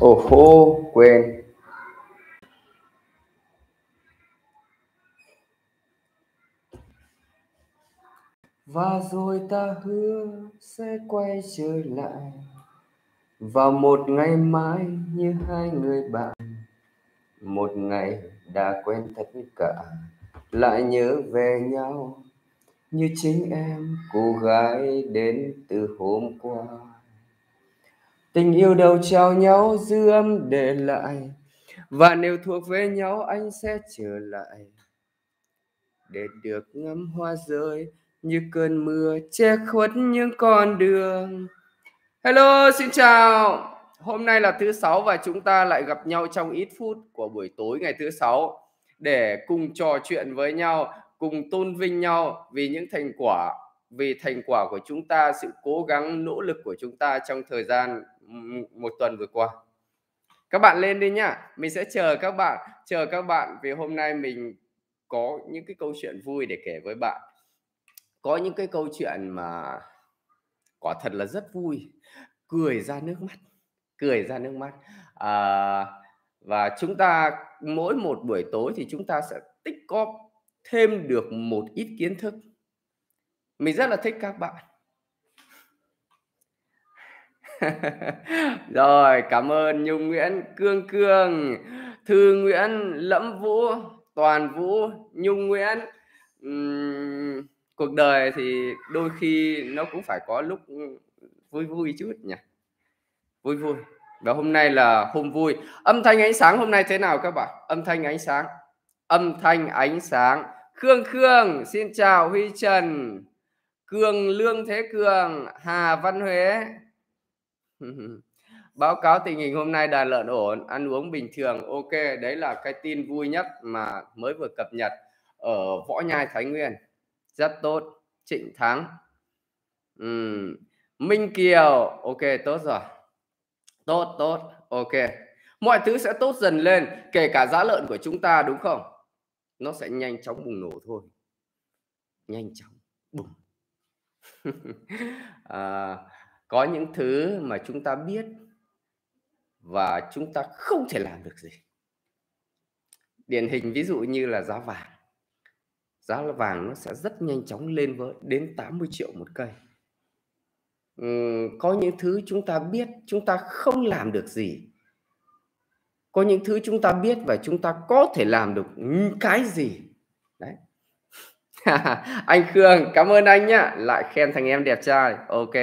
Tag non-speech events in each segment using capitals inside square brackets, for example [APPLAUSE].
ô hô quên và rồi ta hứa sẽ quay trở lại vào một ngày mai như hai người bạn một ngày đã quen tất cả lại nhớ về nhau như chính em cô gái đến từ hôm qua tình yêu đầu trao nhau dư âm để lại và nếu thuộc về nhau anh sẽ trở lại để được ngắm hoa rơi như cơn mưa che khuất những con đường hello xin chào hôm nay là thứ sáu và chúng ta lại gặp nhau trong ít phút của buổi tối ngày thứ sáu để cùng trò chuyện với nhau cùng tôn vinh nhau vì những thành quả vì thành quả của chúng ta sự cố gắng nỗ lực của chúng ta trong thời gian một tuần vừa qua các bạn lên đi nhá mình sẽ chờ các bạn chờ các bạn vì hôm nay mình có những cái câu chuyện vui để kể với bạn có những cái câu chuyện mà quả thật là rất vui cười ra nước mắt cười ra nước mắt à, và chúng ta mỗi một buổi tối thì chúng ta sẽ tích cóp thêm được một ít kiến thức mình rất là thích các bạn [LAUGHS] Rồi, cảm ơn Nhung Nguyễn, Cương Cương, Thư Nguyễn, Lẫm Vũ, Toàn Vũ, Nhung Nguyễn. Uhm, cuộc đời thì đôi khi nó cũng phải có lúc vui vui chút nhỉ. Vui vui. Và hôm nay là hôm vui. Âm thanh ánh sáng hôm nay thế nào các bạn? Âm thanh ánh sáng. Âm thanh ánh sáng. Khương Khương, xin chào Huy Trần. Cường Lương Thế Cường, Hà Văn Huế, Báo cáo tình hình hôm nay đàn lợn ổn, ăn uống bình thường, ok. Đấy là cái tin vui nhất mà mới vừa cập nhật ở Võ Nhai Thái Nguyên. Rất tốt, Trịnh Thắng. Uhm. Minh Kiều, ok, tốt rồi. Tốt, tốt, ok. Mọi thứ sẽ tốt dần lên, kể cả giá lợn của chúng ta đúng không? Nó sẽ nhanh chóng bùng nổ thôi. Nhanh chóng, bùng. [LAUGHS] à, có những thứ mà chúng ta biết và chúng ta không thể làm được gì điển hình ví dụ như là giá vàng giá vàng nó sẽ rất nhanh chóng lên với đến 80 triệu một cây ừ, có những thứ chúng ta biết chúng ta không làm được gì có những thứ chúng ta biết và chúng ta có thể làm được cái gì đấy [LAUGHS] anh Khương cảm ơn anh nhá lại khen thằng em đẹp trai ok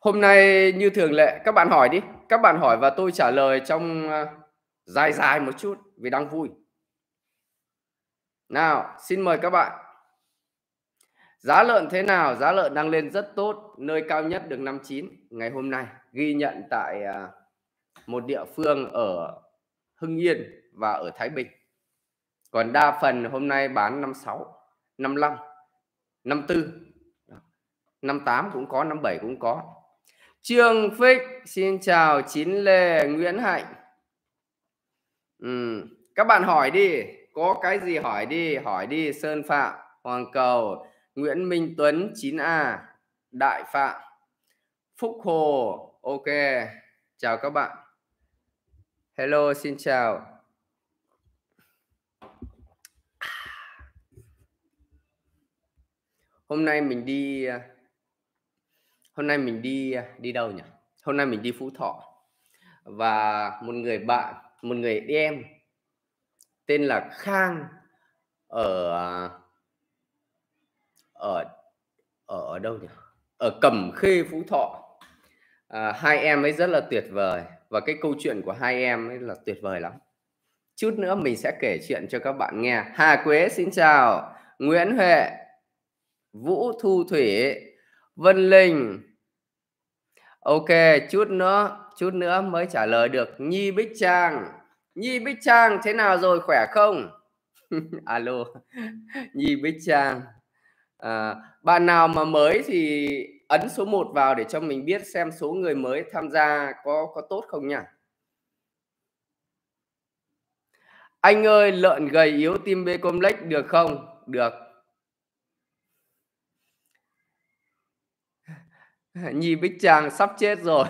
Hôm nay như thường lệ các bạn hỏi đi, các bạn hỏi và tôi trả lời trong ờ, dài dài một chút vì đang vui. Nào, xin mời các bạn. Giá lợn thế nào? Giá lợn đang lên rất tốt, nơi cao nhất được 59 ngày hôm nay, ghi nhận tại à, một địa phương ở Hưng Yên và ở Thái Bình. Còn đa phần hôm nay bán 56, 55 54 58 cũng có 57 cũng có Trương Phích xin chào Chín Lê Nguyễn Hạnh ừ. các bạn hỏi đi có cái gì hỏi đi hỏi đi Sơn Phạm Hoàng Cầu Nguyễn Minh Tuấn 9A Đại Phạm Phúc Hồ ok chào các bạn hello xin chào hôm nay mình đi à, hôm nay mình đi à, đi đâu nhỉ hôm nay mình đi phú thọ và một người bạn một người em tên là khang à, ở ở ở đâu nhỉ ở cẩm khê phú thọ à, hai em ấy rất là tuyệt vời và cái câu chuyện của hai em ấy là tuyệt vời lắm chút nữa mình sẽ kể chuyện cho các bạn nghe hà quế xin chào nguyễn huệ Vũ Thu Thủy, Vân Linh. Ok, chút nữa, chút nữa mới trả lời được Nhi Bích Trang. Nhi Bích Trang thế nào rồi, khỏe không? [LAUGHS] Alo, Nhi Bích Trang. À, bạn nào mà mới thì ấn số 1 vào để cho mình biết xem số người mới tham gia có có tốt không nhỉ? Anh ơi, lợn gầy yếu tim B complex được không? Được. [LAUGHS] Nhi Bích Trang sắp chết rồi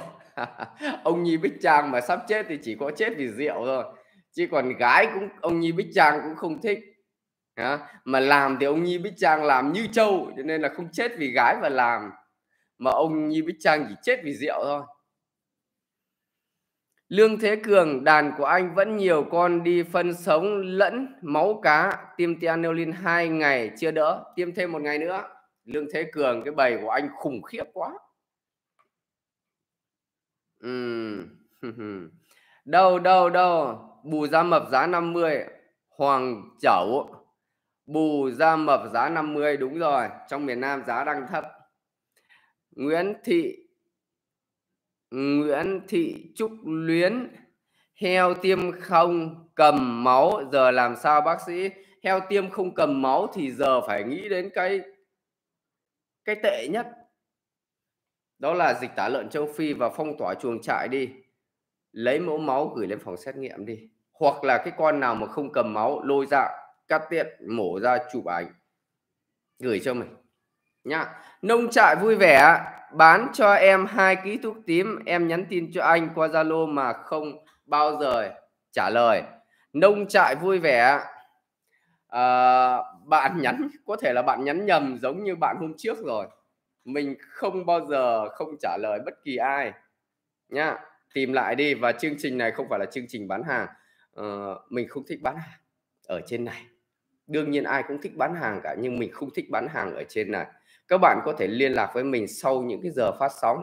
[LAUGHS] ông Nhi Bích Trang mà sắp chết thì chỉ có chết vì rượu thôi chứ còn gái cũng ông Nhi Bích Trang cũng không thích mà làm thì ông Nhi Bích Trang làm như trâu cho nên là không chết vì gái mà làm mà ông Nhi Bích Trang chỉ chết vì rượu thôi Lương Thế Cường đàn của anh vẫn nhiều con đi phân sống lẫn máu cá tiêm tianolin 2 ngày chưa đỡ tiêm thêm một ngày nữa Lương Thế Cường cái bầy của anh khủng khiếp quá [LAUGHS] đâu đâu đâu bù gia mập giá 50 hoàng chẩu bù gia mập giá 50 đúng rồi trong miền Nam giá đang thấp Nguyễn Thị Nguyễn Thị Trúc Luyến heo tiêm không cầm máu giờ làm sao bác sĩ heo tiêm không cầm máu thì giờ phải nghĩ đến cái cái tệ nhất đó là dịch tả lợn châu Phi và phong tỏa chuồng trại đi lấy mẫu máu gửi lên phòng xét nghiệm đi hoặc là cái con nào mà không cầm máu lôi ra cắt tiện mổ ra chụp ảnh gửi cho mình nhá nông trại vui vẻ bán cho em hai ký thuốc tím em nhắn tin cho anh qua zalo mà không bao giờ trả lời nông trại vui vẻ à, bạn nhắn có thể là bạn nhắn nhầm giống như bạn hôm trước rồi mình không bao giờ không trả lời bất kỳ ai nhá tìm lại đi và chương trình này không phải là chương trình bán hàng ờ, mình không thích bán hàng ở trên này đương nhiên ai cũng thích bán hàng cả nhưng mình không thích bán hàng ở trên này các bạn có thể liên lạc với mình sau những cái giờ phát sóng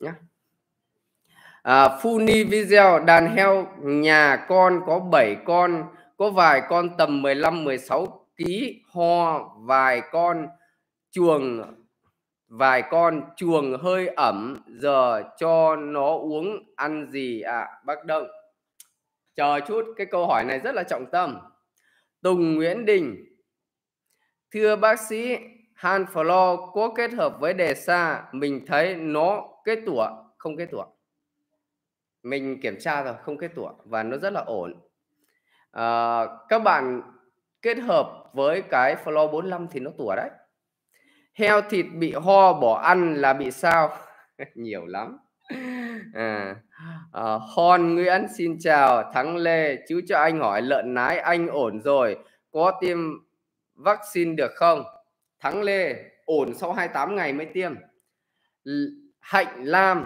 nhé à, Funi video đàn heo nhà con có 7 con có vài con tầm 15 16 ký ho vài con chuồng vài con chuồng hơi ẩm giờ cho nó uống ăn gì ạ à? bác đông chờ chút cái câu hỏi này rất là trọng tâm tùng nguyễn đình thưa bác sĩ han flo có kết hợp với đề xa mình thấy nó kết tủa không kết tủa mình kiểm tra rồi không kết tủa và nó rất là ổn à, các bạn kết hợp với cái flow 45 thì nó tủa đấy heo thịt bị ho bỏ ăn là bị sao [LAUGHS] nhiều lắm à, à, ờ, hon nguyễn xin chào thắng lê chú cho anh hỏi lợn nái anh ổn rồi có tiêm vaccine được không thắng lê ổn sau 28 ngày mới tiêm hạnh lam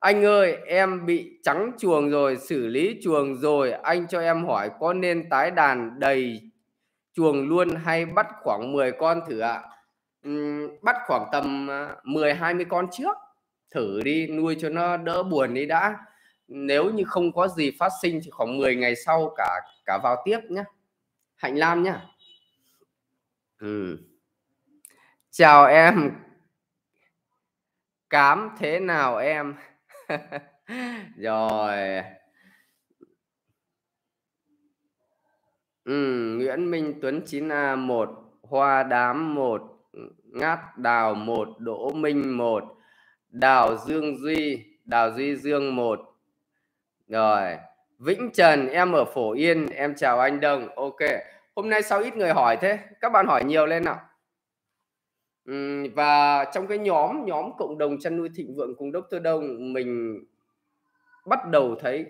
anh ơi em bị trắng chuồng rồi xử lý chuồng rồi anh cho em hỏi có nên tái đàn đầy chuồng luôn hay bắt khoảng 10 con thử ạ à? bắt khoảng tầm 10 à, 20 con trước thử đi nuôi cho nó đỡ buồn đi đã nếu như không có gì phát sinh thì khoảng 10 ngày sau cả cả vào tiếp nhé Hạnh Lam nhá ừ. chào em cám thế nào em [LAUGHS] rồi ừ, Nguyễn Minh Tuấn 9A1 Hoa Đám 1 Ngát Đào một, Đỗ Minh một, Đào Dương Duy, Đào Duy Dương một, Rồi, Vĩnh Trần em ở Phổ Yên, em chào anh Đông. Ok, hôm nay sao ít người hỏi thế? Các bạn hỏi nhiều lên nào. và trong cái nhóm nhóm cộng đồng chăn nuôi thịnh vượng cùng Đốc Dr. Đông mình bắt đầu thấy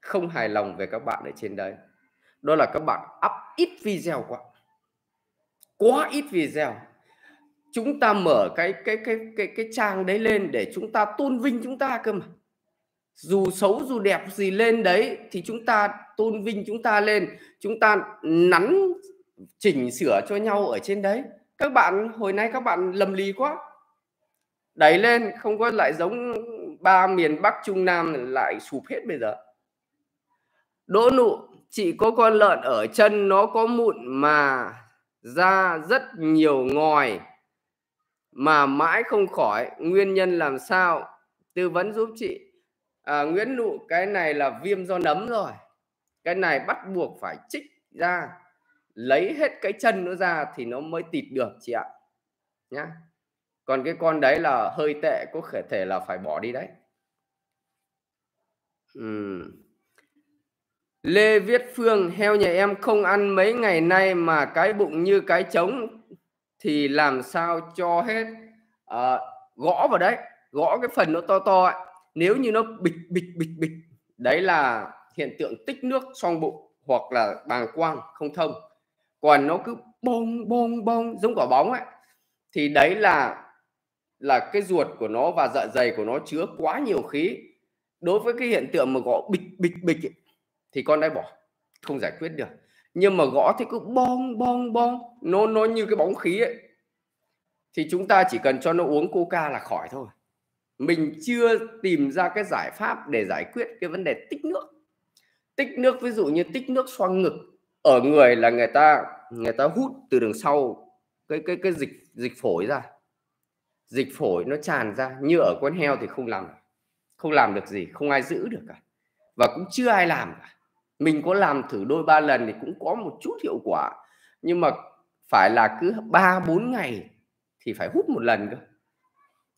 không hài lòng về các bạn ở trên đấy. Đó là các bạn up ít video quá quá ít video chúng ta mở cái cái cái cái cái trang đấy lên để chúng ta tôn vinh chúng ta cơ mà dù xấu dù đẹp gì lên đấy thì chúng ta tôn vinh chúng ta lên chúng ta nắn chỉnh sửa cho nhau ở trên đấy các bạn hồi nay các bạn lầm lì quá đẩy lên không có lại giống ba miền bắc trung nam lại sụp hết bây giờ đỗ nụ chị có con lợn ở chân nó có mụn mà ra rất nhiều ngòi mà mãi không khỏi nguyên nhân làm sao tư vấn giúp chị à, Nguyễn Nụ cái này là viêm do nấm rồi cái này bắt buộc phải trích ra lấy hết cái chân nó ra thì nó mới tịt được chị ạ nhá còn cái con đấy là hơi tệ có thể là phải bỏ đi đấy ừ. Lê Viết Phương heo nhà em không ăn mấy ngày nay mà cái bụng như cái trống thì làm sao cho hết à, gõ vào đấy gõ cái phần nó to to ấy. nếu như nó bịch bịch bịch bịch đấy là hiện tượng tích nước trong bụng hoặc là bàng quang không thông còn nó cứ bong bong bong giống quả bóng ấy thì đấy là là cái ruột của nó và dạ dày của nó chứa quá nhiều khí đối với cái hiện tượng mà gõ bịch bịch bịch ấy, thì con đã bỏ không giải quyết được nhưng mà gõ thì cứ bong bong bong nó nó như cái bóng khí ấy thì chúng ta chỉ cần cho nó uống coca là khỏi thôi mình chưa tìm ra cái giải pháp để giải quyết cái vấn đề tích nước tích nước ví dụ như tích nước xoang ngực ở người là người ta người ta hút từ đường sau cái cái cái dịch dịch phổi ra dịch phổi nó tràn ra như ở con heo thì không làm không làm được gì không ai giữ được cả và cũng chưa ai làm cả mình có làm thử đôi ba lần thì cũng có một chút hiệu quả nhưng mà phải là cứ ba bốn ngày thì phải hút một lần cơ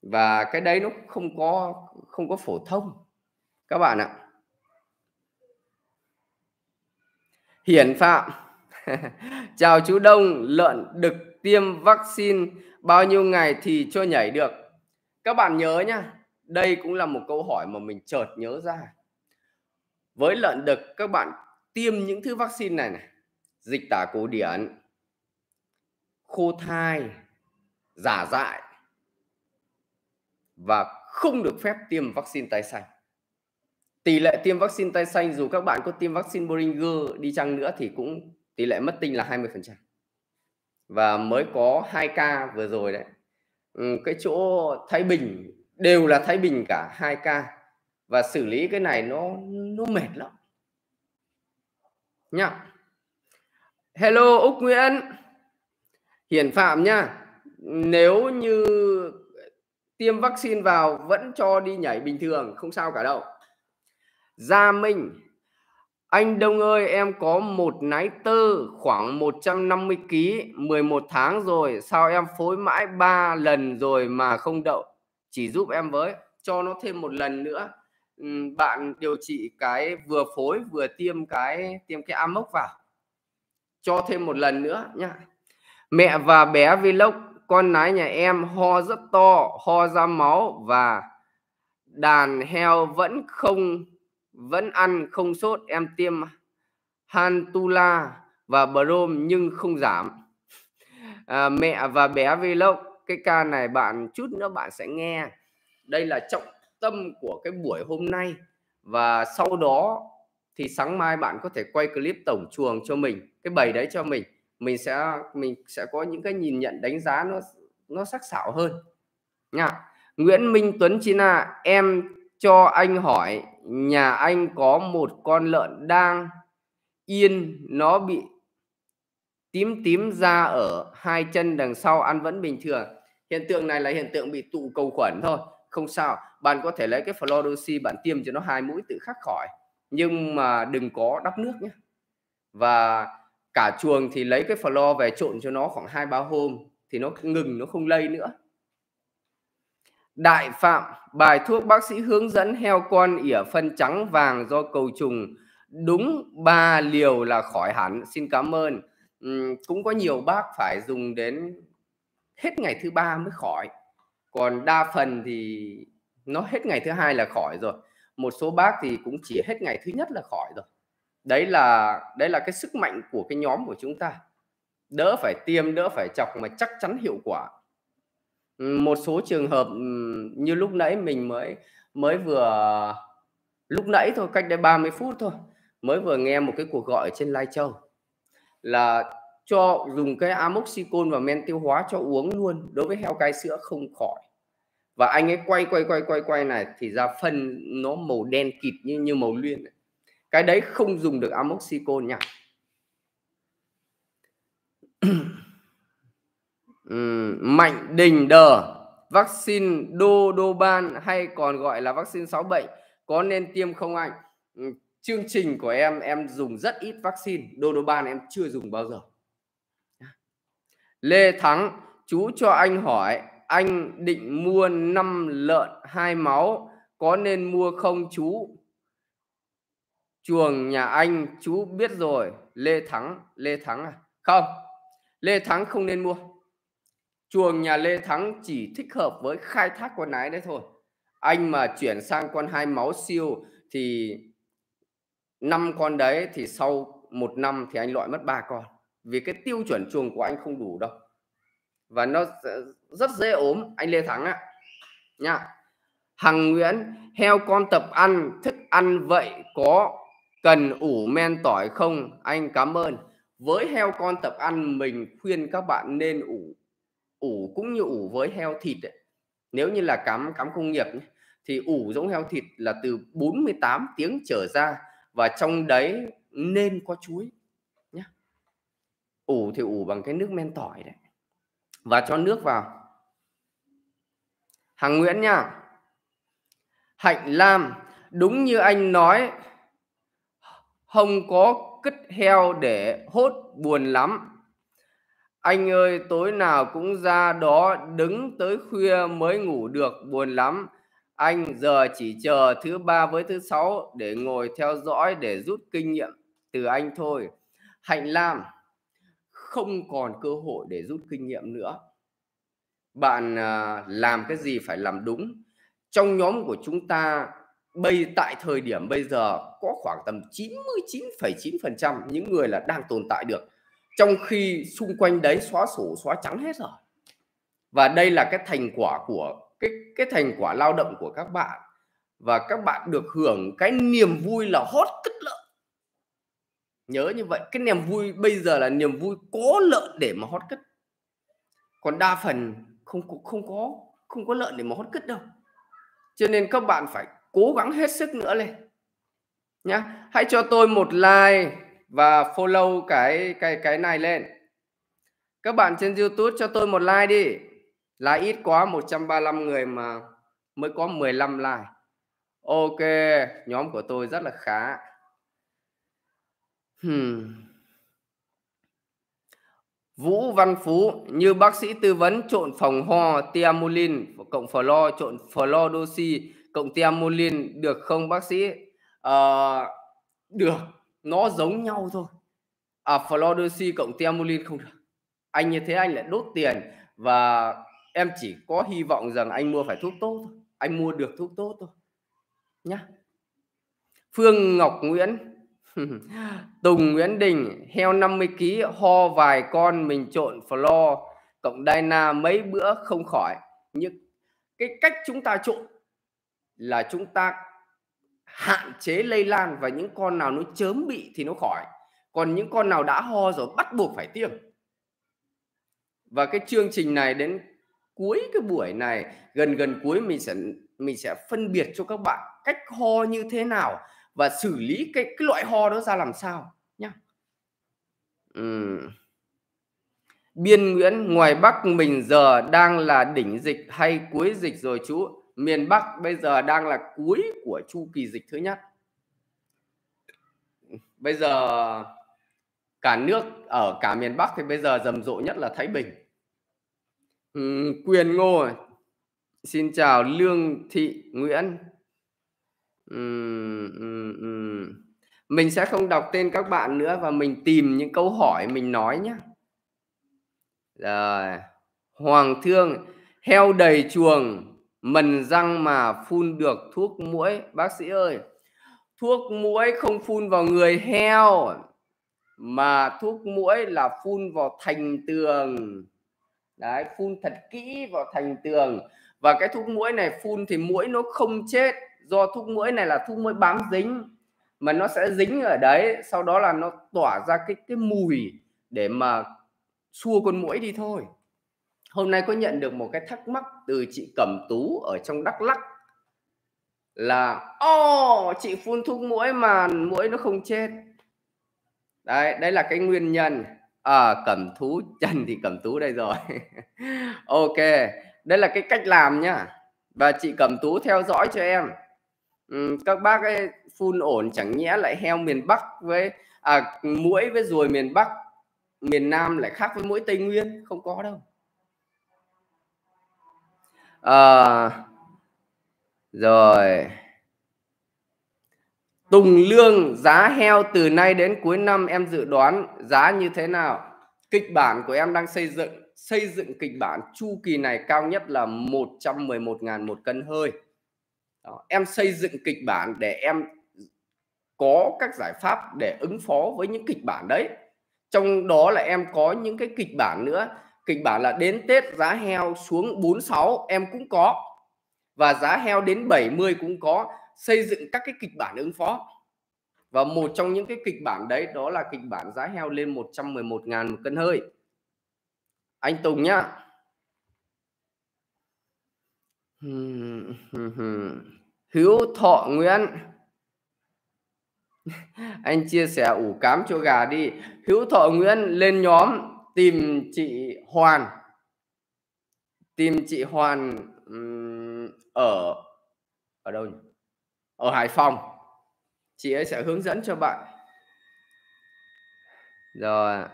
và cái đấy nó không có không có phổ thông các bạn ạ hiển phạm [LAUGHS] chào chú đông lợn được tiêm vaccine bao nhiêu ngày thì cho nhảy được các bạn nhớ nhá đây cũng là một câu hỏi mà mình chợt nhớ ra với lợn đực các bạn tiêm những thứ vaccine này này dịch tả cổ điển khô thai giả dại và không được phép tiêm vaccine tái xanh tỷ lệ tiêm vaccine tay xanh dù các bạn có tiêm vaccine Boringer đi chăng nữa thì cũng tỷ lệ mất tinh là 20% và mới có 2 ca vừa rồi đấy ừ, cái chỗ Thái Bình đều là Thái Bình cả 2 ca và xử lý cái này nó nó mệt lắm nhá hello úc nguyễn hiển phạm nhá nếu như tiêm vaccine vào vẫn cho đi nhảy bình thường không sao cả đâu gia minh anh Đông ơi, em có một nái tơ khoảng 150 kg, 11 tháng rồi, sao em phối mãi 3 lần rồi mà không đậu? Chỉ giúp em với, cho nó thêm một lần nữa bạn điều trị cái vừa phối vừa tiêm cái tiêm cái amox vào cho thêm một lần nữa nhá mẹ và bé vlog con nái nhà em ho rất to ho ra máu và đàn heo vẫn không vẫn ăn không sốt em tiêm hantula và brom nhưng không giảm à, mẹ và bé vlog cái ca này bạn chút nữa bạn sẽ nghe đây là trọng tâm của cái buổi hôm nay và sau đó thì sáng mai bạn có thể quay clip tổng chuồng cho mình cái bầy đấy cho mình mình sẽ mình sẽ có những cái nhìn nhận đánh giá nó nó sắc sảo hơn nha Nguyễn Minh Tuấn China em cho anh hỏi nhà anh có một con lợn đang yên nó bị tím tím da ở hai chân đằng sau ăn vẫn bình thường hiện tượng này là hiện tượng bị tụ cầu khuẩn thôi không sao bạn có thể lấy cái Floroxy bạn tiêm cho nó hai mũi tự khắc khỏi nhưng mà đừng có đắp nước nhé và cả chuồng thì lấy cái Flor về trộn cho nó khoảng hai ba hôm thì nó ngừng nó không lây nữa Đại Phạm, bài thuốc bác sĩ hướng dẫn heo con ỉa phân trắng vàng do cầu trùng đúng ba liều là khỏi hẳn. Xin cảm ơn. Ừ, cũng có nhiều bác phải dùng đến hết ngày thứ ba mới khỏi. Còn đa phần thì nó hết ngày thứ hai là khỏi rồi một số bác thì cũng chỉ hết ngày thứ nhất là khỏi rồi đấy là đấy là cái sức mạnh của cái nhóm của chúng ta đỡ phải tiêm đỡ phải chọc mà chắc chắn hiệu quả một số trường hợp như lúc nãy mình mới mới vừa lúc nãy thôi cách đây 30 phút thôi mới vừa nghe một cái cuộc gọi trên Lai Châu là cho dùng cái amoxicol và men tiêu hóa cho uống luôn đối với heo cai sữa không khỏi và anh ấy quay quay quay quay quay này thì ra phân nó màu đen kịt như như màu luyên này. cái đấy không dùng được amoxicol nha [CLEARS THROAT] mạnh đình đờ vaccine dodoban hay còn gọi là vaccine 6 bệnh có nên tiêm không anh chương trình của em em dùng rất ít vaccine dodoban em chưa dùng bao giờ Lê Thắng chú cho anh hỏi anh định mua 5 lợn hai máu có nên mua không chú chuồng nhà anh chú biết rồi Lê Thắng Lê Thắng à không Lê Thắng không nên mua chuồng nhà Lê Thắng chỉ thích hợp với khai thác con nái đấy thôi anh mà chuyển sang con hai máu siêu thì năm con đấy thì sau một năm thì anh loại mất ba con vì cái tiêu chuẩn chuồng của anh không đủ đâu và nó rất dễ ốm anh Lê Thắng ạ nha Hằng Nguyễn heo con tập ăn thức ăn vậy có cần ủ men tỏi không anh cảm ơn với heo con tập ăn mình khuyên các bạn nên ủ ủ cũng như ủ với heo thịt ấy. nếu như là cám cám công nghiệp thì ủ giống heo thịt là từ 48 tiếng trở ra và trong đấy nên có chuối nhá ủ thì ủ bằng cái nước men tỏi đấy và cho nước vào Hằng Nguyễn nha Hạnh Lam đúng như anh nói không có cứt heo để hốt buồn lắm anh ơi tối nào cũng ra đó đứng tới khuya mới ngủ được buồn lắm anh giờ chỉ chờ thứ ba với thứ sáu để ngồi theo dõi để rút kinh nghiệm từ anh thôi hạnh lam không còn cơ hội để rút kinh nghiệm nữa bạn à, làm cái gì phải làm đúng trong nhóm của chúng ta bây tại thời điểm bây giờ có khoảng tầm 99,9% những người là đang tồn tại được trong khi xung quanh đấy xóa sổ xóa trắng hết rồi và đây là cái thành quả của cái cái thành quả lao động của các bạn và các bạn được hưởng cái niềm vui là hot cất lợi nhớ như vậy cái niềm vui bây giờ là niềm vui có lợn để mà hot cất còn đa phần không không, không có không có lợn để mà hot cất đâu cho nên các bạn phải cố gắng hết sức nữa lên nhá hãy cho tôi một like và follow cái cái cái này lên các bạn trên YouTube cho tôi một like đi là ít quá 135 người mà mới có 15 like ok nhóm của tôi rất là khá Hmm. Vũ Văn Phú như bác sĩ tư vấn trộn phòng ho tiamulin cộng flo trộn flo cộng tiamulin được không bác sĩ? À, được, nó giống nhau thôi. À flo cộng tiamulin không được. Anh như thế anh lại đốt tiền và em chỉ có hy vọng rằng anh mua phải thuốc tốt thôi. Anh mua được thuốc tốt thôi. Nhá. Phương Ngọc Nguyễn [LAUGHS] Tùng Nguyễn Đình heo 50 kg ho vài con mình trộn floor cộng Dyna mấy bữa không khỏi nhưng cái cách chúng ta trộn là chúng ta hạn chế lây lan và những con nào nó chớm bị thì nó khỏi còn những con nào đã ho rồi bắt buộc phải tiêm và cái chương trình này đến cuối cái buổi này gần gần cuối mình sẽ mình sẽ phân biệt cho các bạn cách ho như thế nào và xử lý cái cái loại ho đó ra làm sao nhá uhm. biên nguyễn ngoài bắc mình giờ đang là đỉnh dịch hay cuối dịch rồi chú miền bắc bây giờ đang là cuối của chu kỳ dịch thứ nhất bây giờ cả nước ở cả miền bắc thì bây giờ rầm rộ nhất là thái bình uhm, quyền ngô xin chào lương thị nguyễn mình sẽ không đọc tên các bạn nữa và mình tìm những câu hỏi mình nói nhé. Rồi. Hoàng Thương, heo đầy chuồng, mần răng mà phun được thuốc mũi Bác sĩ ơi, thuốc mũi không phun vào người heo, mà thuốc mũi là phun vào thành tường. Đấy, phun thật kỹ vào thành tường. Và cái thuốc mũi này phun thì mũi nó không chết do thuốc mũi này là thuốc mũi bám dính mà nó sẽ dính ở đấy sau đó là nó tỏa ra cái cái mùi để mà xua con mũi đi thôi hôm nay có nhận được một cái thắc mắc từ chị Cẩm Tú ở trong Đắk lắc là ô oh, chị phun thuốc mũi mà mũi nó không chết đấy đấy là cái nguyên nhân à, Cẩm Tú Trần thì Cẩm Tú đây rồi [LAUGHS] ok đây là cái cách làm nhá và chị Cẩm Tú theo dõi cho em các bác ấy phun ổn chẳng nhẽ lại heo miền Bắc với à, mũi với ruồi miền Bắc miền Nam lại khác với mũi Tây Nguyên không có đâu à, rồi Tùng lương giá heo từ nay đến cuối năm em dự đoán giá như thế nào? Kịch bản của em đang xây dựng xây dựng kịch bản chu kỳ này cao nhất là 111.000 một cân hơi. Đó. em xây dựng kịch bản để em có các giải pháp để ứng phó với những kịch bản đấy trong đó là em có những cái kịch bản nữa kịch bản là đến Tết giá heo xuống 46 em cũng có và giá heo đến 70 cũng có xây dựng các cái kịch bản ứng phó và một trong những cái kịch bản đấy đó là kịch bản giá heo lên 111 ngàn một cân hơi anh Tùng nhá hữu thọ nguyễn [LAUGHS] anh chia sẻ ủ cám cho gà đi hữu thọ nguyễn lên nhóm tìm chị hoàn tìm chị hoàn ở ở đâu nhỉ? ở hải phòng chị ấy sẽ hướng dẫn cho bạn rồi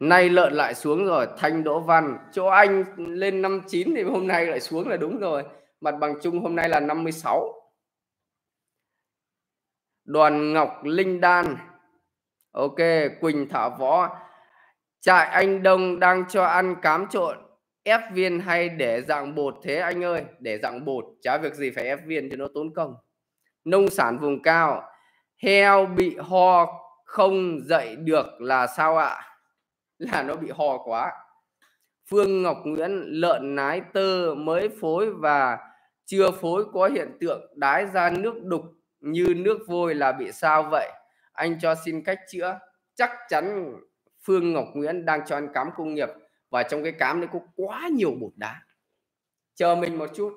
nay lợn lại xuống rồi thanh đỗ văn chỗ anh lên 59 thì hôm nay lại xuống là đúng rồi mặt bằng chung hôm nay là 56 đoàn ngọc linh đan ok quỳnh thảo võ trại anh đông đang cho ăn cám trộn ép viên hay để dạng bột thế anh ơi để dạng bột chả việc gì phải ép viên cho nó tốn công nông sản vùng cao heo bị ho không dậy được là sao ạ à? là nó bị ho quá Phương Ngọc Nguyễn lợn nái tơ mới phối và chưa phối có hiện tượng đái ra nước đục như nước vôi là bị sao vậy anh cho xin cách chữa chắc chắn Phương Ngọc Nguyễn đang cho ăn cám công nghiệp và trong cái cám đấy có quá nhiều bột đá chờ mình một chút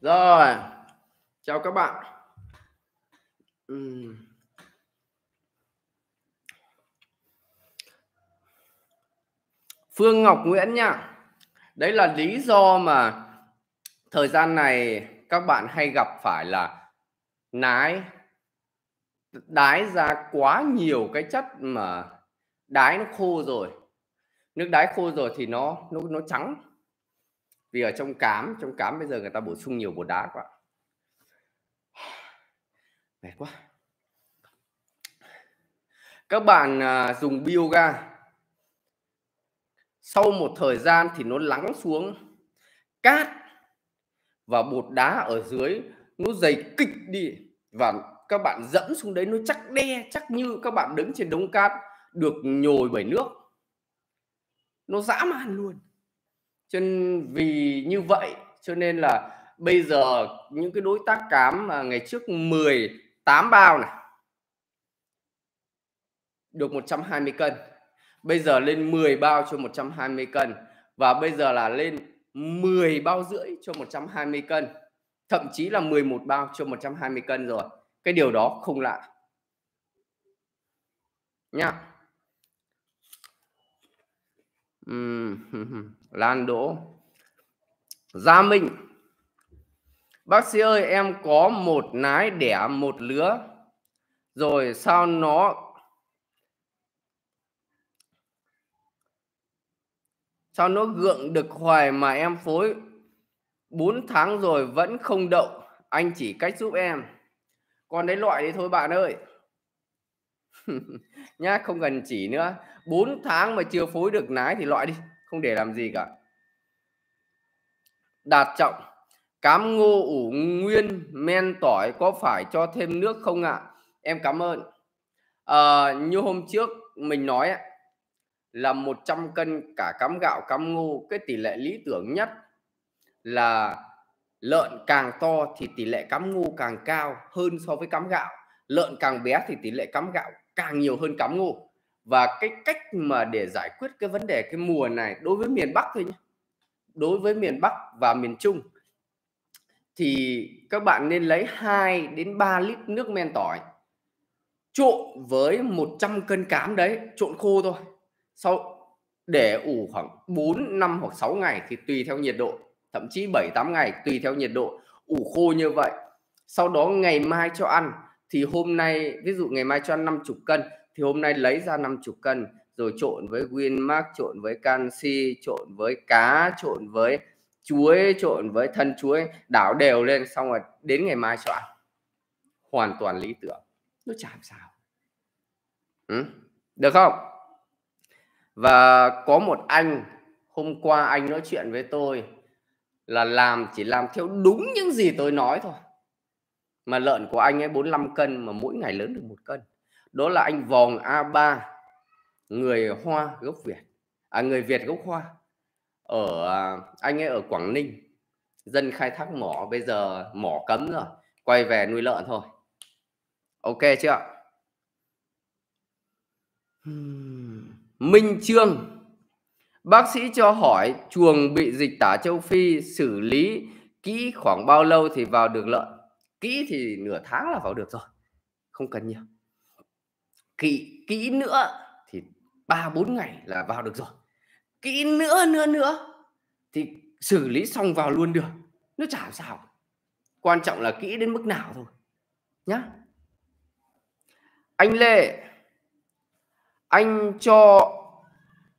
rồi chào các bạn Phương Ngọc Nguyễn nha đấy là lý do mà thời gian này các bạn hay gặp phải là nái đái ra quá nhiều cái chất mà đái nó khô rồi nước đáy khô rồi thì nó nó nó trắng vì ở trong cám trong cám bây giờ người ta bổ sung nhiều bột đá quá [SIGHS] mệt quá các bạn à, dùng bioga sau một thời gian thì nó lắng xuống cát và bột đá ở dưới nó dày kịch đi và các bạn dẫm xuống đấy nó chắc đe chắc như các bạn đứng trên đống cát được nhồi bởi nước nó dã man luôn cho nên vì như vậy cho nên là bây giờ những cái đối tác cám mà ngày trước 18 bao này được 120 cân bây giờ lên 10 bao cho 120 cân và bây giờ là lên 10 bao rưỡi cho 120 cân thậm chí là 11 bao cho 120 cân rồi cái điều đó không lạ nha [LAUGHS] Lan Đỗ Gia Minh Bác sĩ ơi em có một nái đẻ một lứa Rồi sao nó Sao nó gượng được hoài mà em phối 4 tháng rồi vẫn không đậu Anh chỉ cách giúp em Còn đấy loại đấy thôi bạn ơi [LAUGHS] nhá không cần chỉ nữa 4 tháng mà chưa phối được nái thì loại đi không để làm gì cả đạt trọng cám ngô ủ nguyên men tỏi có phải cho thêm nước không ạ à? em cảm ơn à, như hôm trước mình nói ấy, là 100 cân cả cám gạo cám ngô cái tỷ lệ lý tưởng nhất là lợn càng to thì tỷ lệ cám ngô càng cao hơn so với cám gạo lợn càng bé thì tỷ lệ cám gạo càng nhiều hơn cắm ngô và cái cách mà để giải quyết cái vấn đề cái mùa này đối với miền Bắc thôi nhé đối với miền Bắc và miền Trung thì các bạn nên lấy 2 đến 3 lít nước men tỏi trộn với 100 cân cám đấy trộn khô thôi sau để ủ khoảng 4 năm hoặc 6 ngày thì tùy theo nhiệt độ thậm chí 7 8 ngày tùy theo nhiệt độ ủ khô như vậy sau đó ngày mai cho ăn thì hôm nay ví dụ ngày mai cho ăn 50 cân thì hôm nay lấy ra 50 cân rồi trộn với nguyên Winmark trộn với canxi trộn với cá trộn với chuối trộn với thân chuối đảo đều lên xong rồi đến ngày mai cho ăn hoàn toàn lý tưởng nó chả sao ừ? được không và có một anh hôm qua anh nói chuyện với tôi là làm chỉ làm theo đúng những gì tôi nói thôi mà lợn của anh ấy 45 cân mà mỗi ngày lớn được một cân đó là anh vòng A3 người Hoa gốc Việt à người Việt gốc Hoa ở à, anh ấy ở Quảng Ninh dân khai thác mỏ bây giờ mỏ cấm rồi quay về nuôi lợn thôi ok chưa Minh Trương Bác sĩ cho hỏi chuồng bị dịch tả châu Phi xử lý kỹ khoảng bao lâu thì vào được lợn? kỹ thì nửa tháng là vào được rồi không cần nhiều kỹ kỹ nữa thì ba bốn ngày là vào được rồi kỹ nữa nữa nữa thì xử lý xong vào luôn được nó chả sao quan trọng là kỹ đến mức nào thôi nhá anh lê anh cho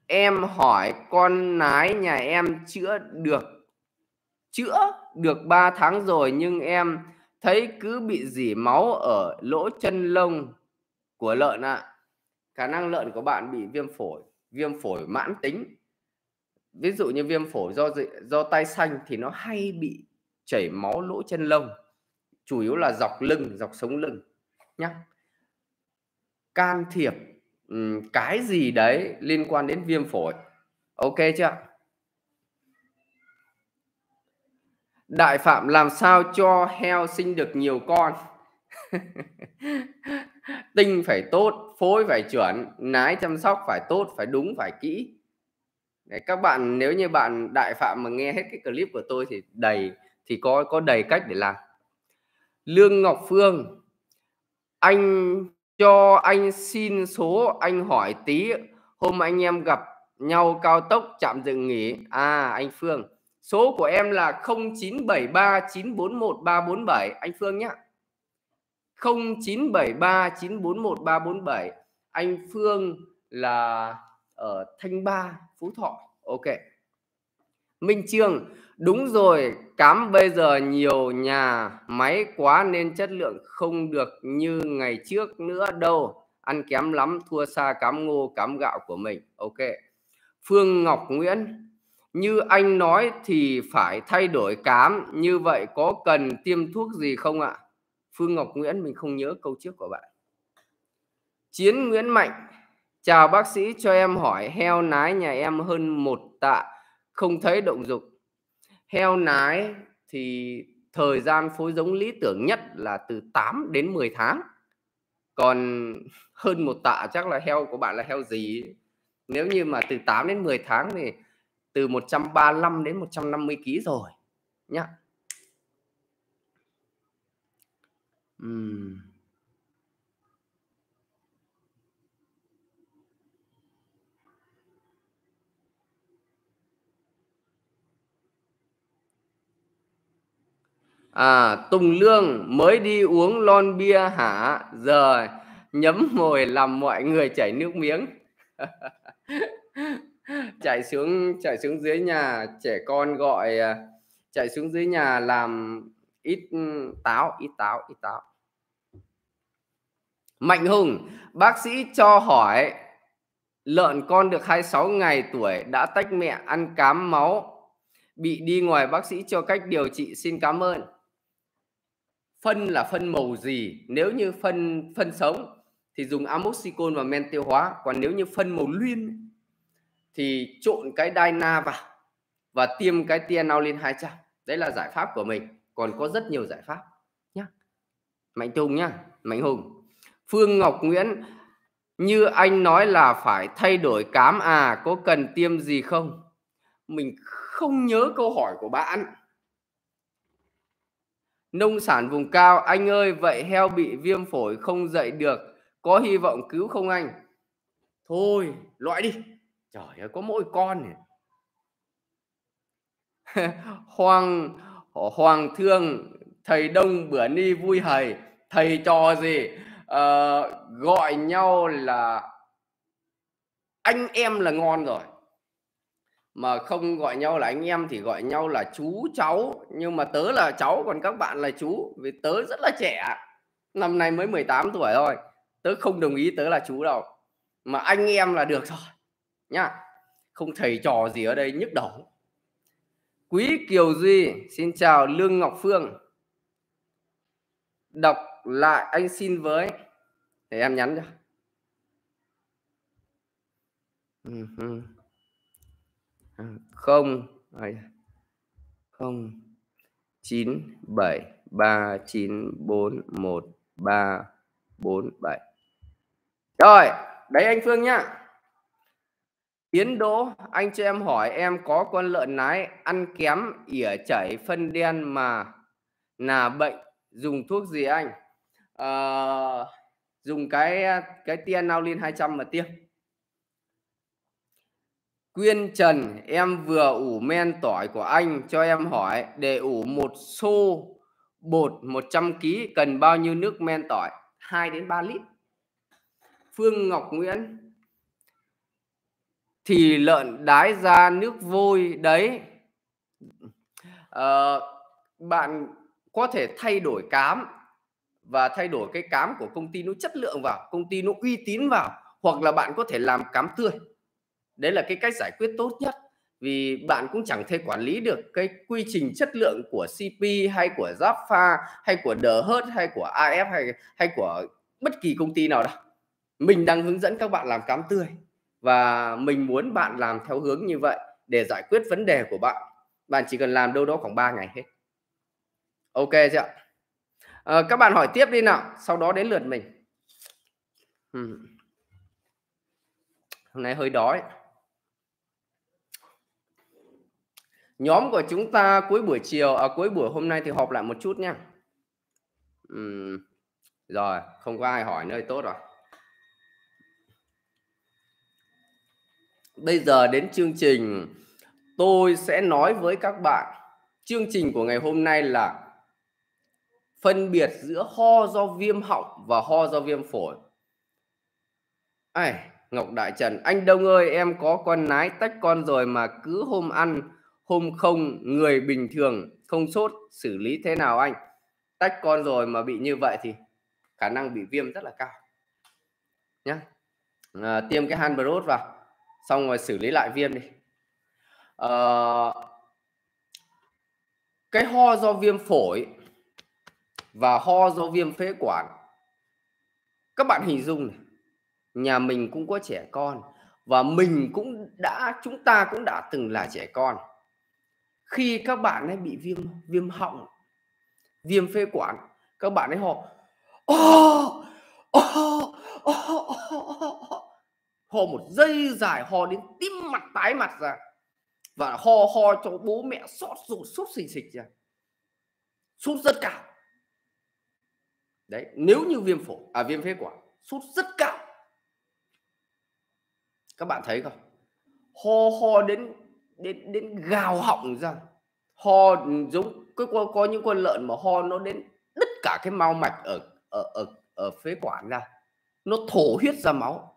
em hỏi con nái nhà em chữa được chữa được 3 tháng rồi nhưng em thấy cứ bị dỉ máu ở lỗ chân lông của lợn ạ à. khả năng lợn của bạn bị viêm phổi viêm phổi mãn tính ví dụ như viêm phổi do do tay xanh thì nó hay bị chảy máu lỗ chân lông chủ yếu là dọc lưng dọc sống lưng nhá can thiệp cái gì đấy liên quan đến viêm phổi ok chưa Đại Phạm làm sao cho heo sinh được nhiều con? [LAUGHS] Tinh phải tốt, phối phải chuẩn, nái chăm sóc phải tốt, phải đúng, phải kỹ. Đấy, các bạn nếu như bạn Đại Phạm mà nghe hết cái clip của tôi thì đầy thì có có đầy cách để làm. Lương Ngọc Phương anh cho anh xin số anh hỏi tí hôm anh em gặp nhau cao tốc chạm dừng nghỉ à anh Phương Số của em là 0973941347 anh Phương nhé. 0973941347 anh Phương là ở Thanh Ba, Phú Thọ. Ok. Minh Trương, đúng rồi, cám bây giờ nhiều nhà máy quá nên chất lượng không được như ngày trước nữa đâu. Ăn kém lắm, thua xa cám ngô, cám gạo của mình. Ok. Phương Ngọc Nguyễn, như anh nói thì phải thay đổi cám như vậy có cần tiêm thuốc gì không ạ Phương Ngọc Nguyễn mình không nhớ câu trước của bạn Chiến Nguyễn Mạnh Chào bác sĩ cho em hỏi heo nái nhà em hơn một tạ không thấy động dục heo nái thì thời gian phối giống lý tưởng nhất là từ 8 đến 10 tháng còn hơn một tạ chắc là heo của bạn là heo gì nếu như mà từ 8 đến 10 tháng thì từ 135 đến 150 kg rồi nhá uhm. À, Tùng Lương mới đi uống lon bia hả? Giờ nhấm mồi làm mọi người chảy nước miếng. [LAUGHS] chạy xuống chạy xuống dưới nhà trẻ con gọi à, chạy xuống dưới nhà làm ít ừ, táo ít táo ít táo Mạnh Hùng, bác sĩ cho hỏi lợn con được 26 ngày tuổi đã tách mẹ ăn cám máu bị đi ngoài bác sĩ cho cách điều trị xin cảm ơn. Phân là phân màu gì? Nếu như phân phân sống thì dùng amoxicol và men tiêu hóa, còn nếu như phân màu luyên thì trộn cái Dyna vào và tiêm cái TNL lên 200 đấy là giải pháp của mình còn có rất nhiều giải pháp nhá Mạnh Hùng nhá Mạnh Hùng Phương Ngọc Nguyễn như anh nói là phải thay đổi cám à có cần tiêm gì không mình không nhớ câu hỏi của bạn nông sản vùng cao anh ơi vậy heo bị viêm phổi không dậy được có hy vọng cứu không anh thôi loại đi trời ơi có mỗi con này. [LAUGHS] hoàng hoàng thương thầy đông bữa ni vui hầy thầy trò gì uh, gọi nhau là anh em là ngon rồi mà không gọi nhau là anh em thì gọi nhau là chú cháu nhưng mà tớ là cháu còn các bạn là chú vì tớ rất là trẻ năm nay mới 18 tuổi thôi tớ không đồng ý tớ là chú đâu mà anh em là được rồi nhá không thầy trò gì ở đây nhức đầu quý kiều duy xin chào lương ngọc phương đọc lại anh xin với để em nhắn cho ừ à, không không chín bảy ba chín bốn một ba bốn bảy rồi đấy anh phương nhá Tiến Đỗ, anh cho em hỏi em có con lợn nái ăn kém ỉa chảy phân đen mà là bệnh dùng thuốc gì anh? À, dùng cái cái tia nao liên 200 mà tiêm. Quyên Trần, em vừa ủ men tỏi của anh cho em hỏi để ủ một xô bột 100 kg cần bao nhiêu nước men tỏi? 2 đến 3 lít. Phương Ngọc Nguyễn, thì lợn đái ra nước vôi đấy à, bạn có thể thay đổi cám và thay đổi cái cám của công ty nó chất lượng vào công ty nó uy tín vào hoặc là bạn có thể làm cám tươi đấy là cái cách giải quyết tốt nhất vì bạn cũng chẳng thể quản lý được cái quy trình chất lượng của CP hay của Zapfa hay của Đờ Hurt hay của AF hay hay của bất kỳ công ty nào đâu. Mình đang hướng dẫn các bạn làm cám tươi và mình muốn bạn làm theo hướng như vậy để giải quyết vấn đề của bạn bạn chỉ cần làm đâu đó khoảng 3 ngày hết ok chưa à, các bạn hỏi tiếp đi nào sau đó đến lượt mình hôm nay hơi đói nhóm của chúng ta cuối buổi chiều à, cuối buổi hôm nay thì họp lại một chút nha uhm. rồi không có ai hỏi nơi tốt rồi bây giờ đến chương trình tôi sẽ nói với các bạn chương trình của ngày hôm nay là phân biệt giữa ho do viêm họng và ho do viêm phổi ai ngọc đại trần anh đông ơi em có con nái tách con rồi mà cứ hôm ăn hôm không người bình thường không sốt xử lý thế nào anh tách con rồi mà bị như vậy thì khả năng bị viêm rất là cao nhé à, tiêm cái hanbrot vào xong rồi xử lý lại viêm đi à, cái ho do viêm phổi và ho do viêm phế quản các bạn hình dung này, nhà mình cũng có trẻ con và mình cũng đã chúng ta cũng đã từng là trẻ con khi các bạn ấy bị viêm viêm họng viêm phế quản các bạn ấy họ oh, ho một giây dài ho đến tím mặt tái mặt ra và ho ho cho bố mẹ sót ruột sốt xình xịch ra sốt rất cao đấy nếu như viêm phổi à viêm phế quản sốt rất cao các bạn thấy không ho ho đến đến đến gào họng ra ho giống cứ có, có những con lợn mà ho nó đến đứt cả cái mao mạch ở ở ở ở phế quản ra nó thổ huyết ra máu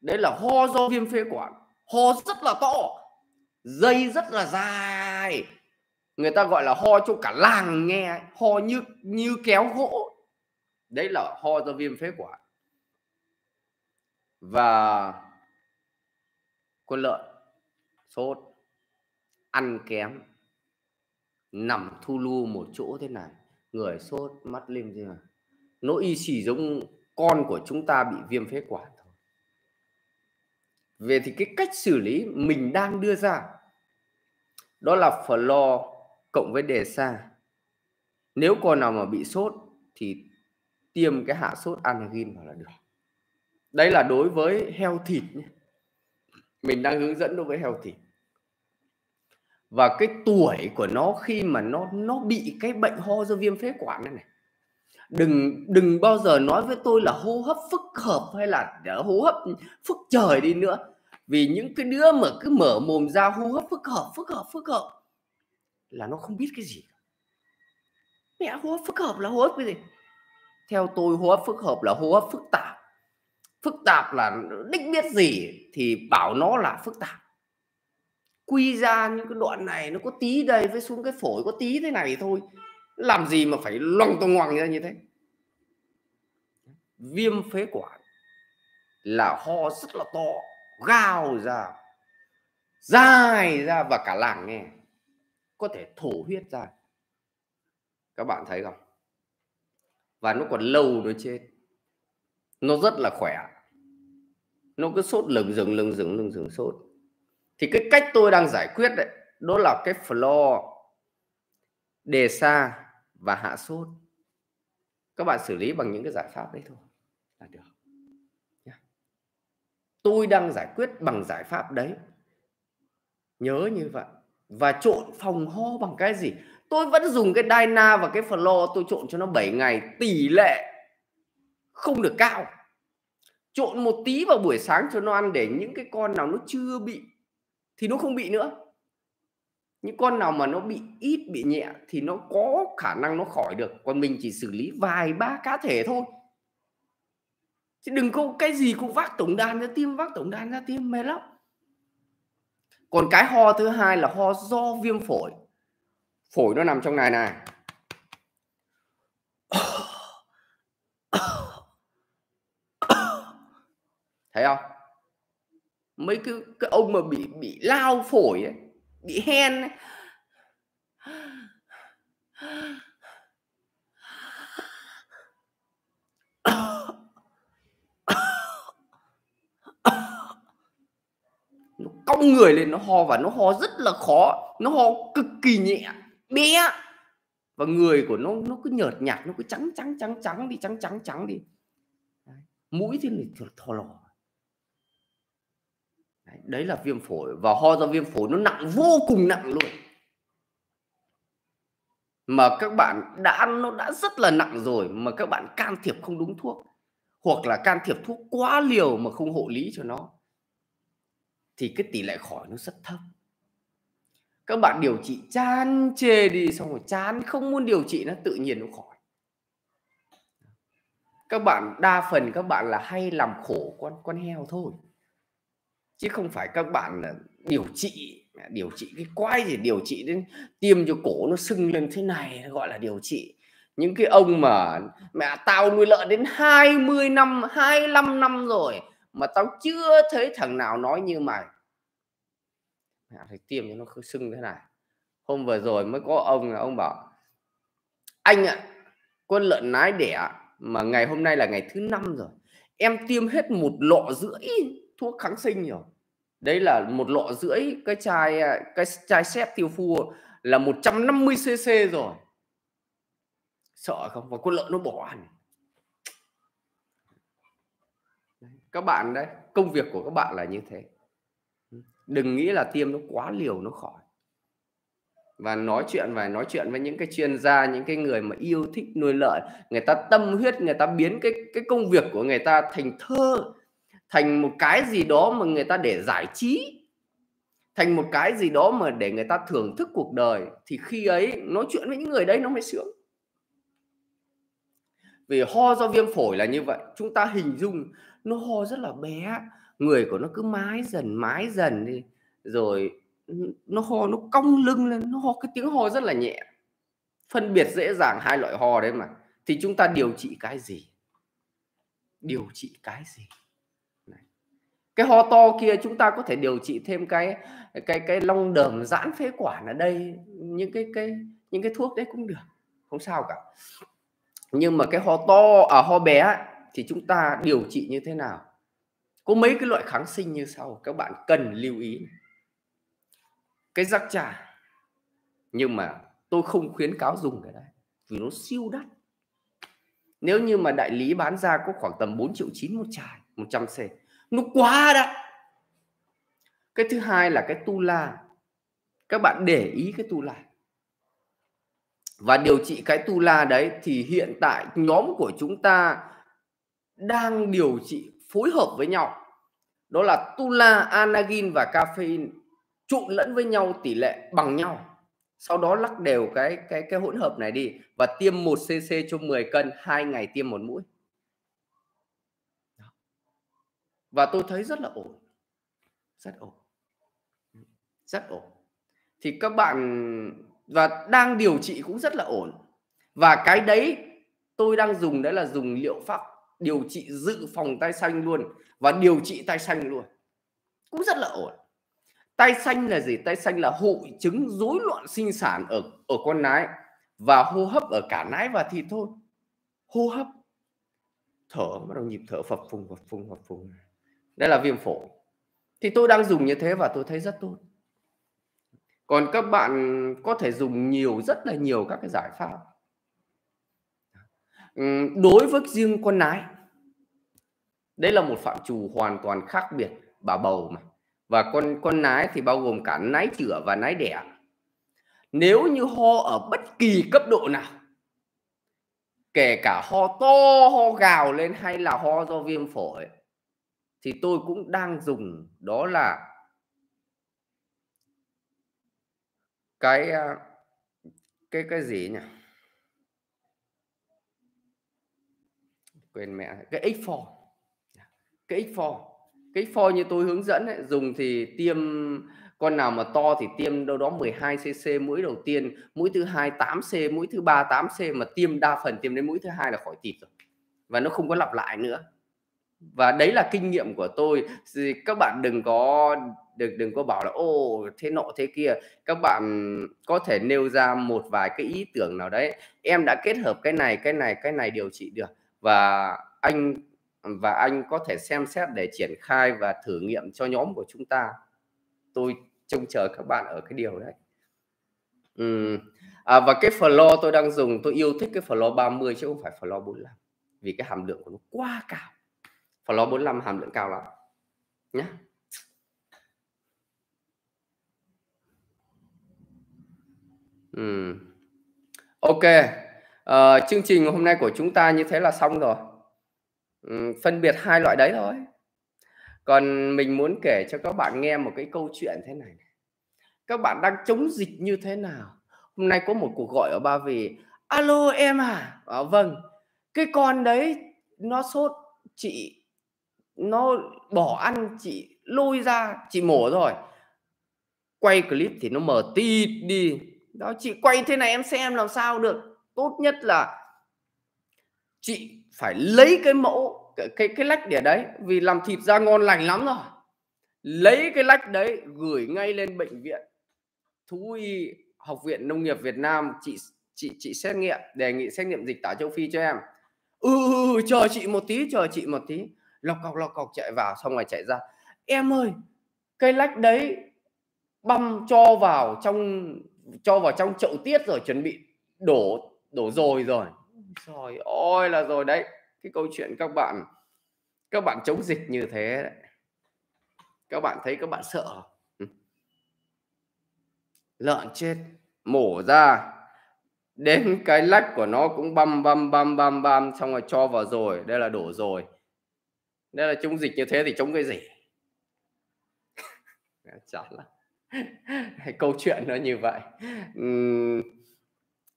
đấy là ho do viêm phế quản ho rất là to dây rất là dài người ta gọi là ho cho cả làng nghe ho như như kéo gỗ đấy là ho do viêm phế quản và con lợn sốt ăn kém nằm thu lu một chỗ thế này người sốt mắt lim thế này nỗi y xì giống con của chúng ta bị viêm phế quản về thì cái cách xử lý mình đang đưa ra đó là floor cộng với đề xa nếu con nào mà bị sốt thì tiêm cái hạ sốt angin vào là được đấy là đối với heo thịt nhé. mình đang hướng dẫn đối với heo thịt và cái tuổi của nó khi mà nó nó bị cái bệnh ho do viêm phế quản này, này đừng đừng bao giờ nói với tôi là hô hấp phức hợp hay là hô hấp phức trời đi nữa vì những cái đứa mà cứ mở mồm ra hô hấp phức hợp phức hợp phức hợp là nó không biết cái gì mẹ hô hấp phức hợp là hô hấp cái gì theo tôi hô hấp phức hợp là hô hấp phức tạp phức tạp là đích biết gì thì bảo nó là phức tạp quy ra những cái đoạn này nó có tí đây với xuống cái phổi có tí thế này thôi làm gì mà phải loang tông ngoằng ra như thế viêm phế quản là ho rất là to gào ra dài ra và cả làng nghe có thể thổ huyết ra các bạn thấy không và nó còn lâu nó chết nó rất là khỏe nó cứ sốt lừng rừng lừng rừng lừng rừng sốt thì cái cách tôi đang giải quyết đấy đó là cái floor đề xa và hạ sốt các bạn xử lý bằng những cái giải pháp đấy thôi là được yeah. tôi đang giải quyết bằng giải pháp đấy nhớ như vậy và trộn phòng ho bằng cái gì tôi vẫn dùng cái dyna và cái flow tôi trộn cho nó 7 ngày tỷ lệ không được cao trộn một tí vào buổi sáng cho nó ăn để những cái con nào nó chưa bị thì nó không bị nữa những con nào mà nó bị ít bị nhẹ thì nó có khả năng nó khỏi được còn mình chỉ xử lý vài ba cá thể thôi chứ đừng có cái gì cũng vác tổng đàn ra tiêm vác tổng đàn ra tiêm mệt lắm còn cái ho thứ hai là ho do viêm phổi phổi nó nằm trong này này thấy không mấy cái, cái ông mà bị bị lao phổi ấy bị hen nó cong người lên nó ho và nó ho rất là khó nó ho cực kỳ nhẹ bé và người của nó nó cứ nhợt nhạt nó cứ trắng trắng trắng trắng đi trắng trắng trắng đi mũi thì thò lò đấy là viêm phổi và ho do viêm phổi nó nặng vô cùng nặng luôn mà các bạn đã nó đã rất là nặng rồi mà các bạn can thiệp không đúng thuốc hoặc là can thiệp thuốc quá liều mà không hộ lý cho nó thì cái tỷ lệ khỏi nó rất thấp các bạn điều trị chán chê đi xong rồi chán không muốn điều trị nó tự nhiên nó khỏi các bạn đa phần các bạn là hay làm khổ con con heo thôi chứ không phải các bạn là điều trị điều trị cái quái gì điều trị đến tiêm cho cổ nó sưng lên thế này gọi là điều trị những cái ông mà mẹ tao nuôi lợn đến 20 năm 25 năm rồi mà tao chưa thấy thằng nào nói như mày mẹ thấy tiêm cho nó cứ sưng thế này hôm vừa rồi mới có ông là ông bảo anh ạ à, con lợn nái đẻ mà ngày hôm nay là ngày thứ năm rồi em tiêm hết một lọ rưỡi thuốc kháng sinh nhỉ đấy là một lọ rưỡi cái chai à, cái chai xếp tiêu phu là 150 cc rồi sợ không và con lợn nó bỏ ăn các bạn đấy công việc của các bạn là như thế đừng nghĩ là tiêm nó quá liều nó khỏi và nói chuyện và nói chuyện với những cái chuyên gia những cái người mà yêu thích nuôi lợn người ta tâm huyết người ta biến cái cái công việc của người ta thành thơ thành một cái gì đó mà người ta để giải trí thành một cái gì đó mà để người ta thưởng thức cuộc đời thì khi ấy nói chuyện với những người đấy nó mới sướng vì ho do viêm phổi là như vậy chúng ta hình dung nó ho rất là bé người của nó cứ mái dần mái dần đi rồi nó ho nó cong lưng lên nó ho cái tiếng ho rất là nhẹ phân biệt dễ dàng hai loại ho đấy mà thì chúng ta điều trị cái gì điều trị cái gì cái ho to kia chúng ta có thể điều trị thêm cái cái cái long đờm giãn phế quản ở đây những cái cái những cái thuốc đấy cũng được không sao cả nhưng mà cái ho to à ho bé thì chúng ta điều trị như thế nào có mấy cái loại kháng sinh như sau các bạn cần lưu ý cái rắc trà nhưng mà tôi không khuyến cáo dùng cái đấy vì nó siêu đắt nếu như mà đại lý bán ra có khoảng tầm 4 triệu chín một chai 100 c nó quá đắt cái thứ hai là cái tu la các bạn để ý cái tu la và điều trị cái tu la đấy thì hiện tại nhóm của chúng ta đang điều trị phối hợp với nhau đó là tu la anagin và caffeine trộn lẫn với nhau tỷ lệ bằng nhau sau đó lắc đều cái cái cái hỗn hợp này đi và tiêm 1 cc cho 10 cân hai ngày tiêm một mũi và tôi thấy rất là ổn rất ổn rất ổn thì các bạn và đang điều trị cũng rất là ổn và cái đấy tôi đang dùng đấy là dùng liệu pháp điều trị dự phòng tai xanh luôn và điều trị tai xanh luôn cũng rất là ổn tai xanh là gì tai xanh là hội chứng rối loạn sinh sản ở ở con nái và hô hấp ở cả nái và thịt thôi hô hấp thở bắt đầu nhịp thở phập phùng phập phùng phập phùng đấy là viêm phổi thì tôi đang dùng như thế và tôi thấy rất tốt còn các bạn có thể dùng nhiều rất là nhiều các cái giải pháp ừ, đối với riêng con nái đấy là một phạm trù hoàn toàn khác biệt bà bầu mà và con con nái thì bao gồm cả nái chữa và nái đẻ nếu như ho ở bất kỳ cấp độ nào kể cả ho to ho gào lên hay là ho do viêm phổi thì tôi cũng đang dùng đó là cái cái cái gì nhỉ quên mẹ cái x4 cái x4 cái x4 như tôi hướng dẫn ấy, dùng thì tiêm con nào mà to thì tiêm đâu đó 12 cc mũi đầu tiên mũi thứ hai 8 c mũi thứ ba 8 c mà tiêm đa phần tiêm đến mũi thứ hai là khỏi kịp rồi và nó không có lặp lại nữa và đấy là kinh nghiệm của tôi các bạn đừng có đừng đừng có bảo là ô thế nọ thế kia các bạn có thể nêu ra một vài cái ý tưởng nào đấy em đã kết hợp cái này cái này cái này điều trị được và anh và anh có thể xem xét để triển khai và thử nghiệm cho nhóm của chúng ta tôi trông chờ các bạn ở cái điều đấy ừ. à, và cái flow tôi đang dùng tôi yêu thích cái flow 30 chứ không phải flow 45 vì cái hàm lượng của nó quá cao còn ló 45 hàm lượng cao lắm nhé ừ. ok à, chương trình hôm nay của chúng ta như thế là xong rồi ừ, phân biệt hai loại đấy thôi còn mình muốn kể cho các bạn nghe một cái câu chuyện thế này các bạn đang chống dịch như thế nào hôm nay có một cuộc gọi ở ba vì alo em à, à vâng cái con đấy nó sốt chị nó bỏ ăn chị lôi ra chị mổ rồi quay clip thì nó mở tít đi đó chị quay thế này em xem làm sao được tốt nhất là chị phải lấy cái mẫu cái cái, cái lách để đấy vì làm thịt ra ngon lành lắm rồi lấy cái lách đấy gửi ngay lên bệnh viện thú y học viện nông nghiệp Việt Nam chị chị chị xét nghiệm đề nghị xét nghiệm dịch tả châu Phi cho em ừ, ừ, ừ chờ chị một tí chờ chị một tí lọc cọc lọc cọc chạy vào xong rồi chạy ra em ơi cây lách đấy băm cho vào trong cho vào trong chậu tiết rồi chuẩn bị đổ đổ rồi rồi trời ôi là rồi đấy cái câu chuyện các bạn các bạn chống dịch như thế đấy. các bạn thấy các bạn sợ không? Ừ. lợn chết mổ ra đến cái lách của nó cũng băm băm băm băm băm xong rồi cho vào rồi đây là đổ rồi nên là chống dịch như thế thì chống cái gì chán lắm câu chuyện nó như vậy uhm,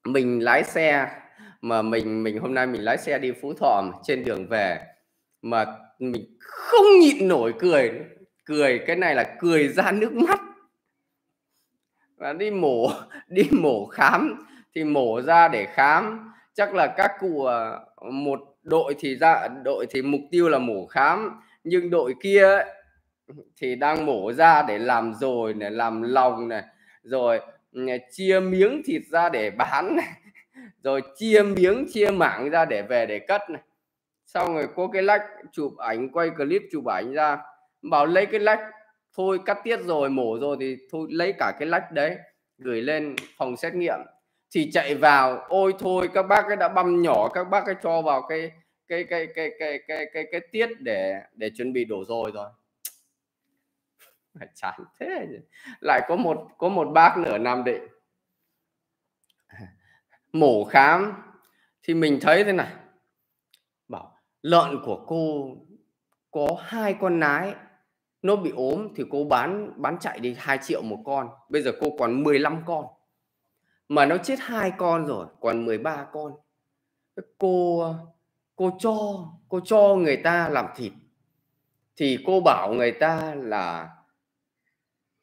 mình lái xe mà mình mình hôm nay mình lái xe đi phú thọ mà, trên đường về mà mình không nhịn nổi cười cười cái này là cười ra nước mắt và đi mổ đi mổ khám thì mổ ra để khám chắc là các cụ ờ, một đội thì ra đội thì mục tiêu là mổ khám nhưng đội kia ấy, thì đang mổ ra để làm rồi này làm lòng này rồi ừ, chia miếng thịt ra để bán này [LAUGHS] rồi chia miếng chia mảng ra để về để cất này xong rồi có cái lách chụp ảnh quay clip chụp ảnh ra bảo lấy cái lách thôi cắt tiết rồi mổ rồi thì thôi lấy cả cái lách đấy gửi lên phòng xét nghiệm thì chạy vào ôi thôi các bác ấy đã băm nhỏ các bác ấy cho vào cái cái cái cái cái cái cái cái tiết để để chuẩn bị đổ rồi rồi [LAUGHS] chán thế lại có một có một bác nữa nam định [LAUGHS] mổ khám thì mình thấy thế này bảo lợn của cô có hai con nái nó bị ốm thì cô bán bán chạy đi 2 triệu một con bây giờ cô còn 15 con mà nó chết hai con rồi còn 13 con cô cô cho cô cho người ta làm thịt thì cô bảo người ta là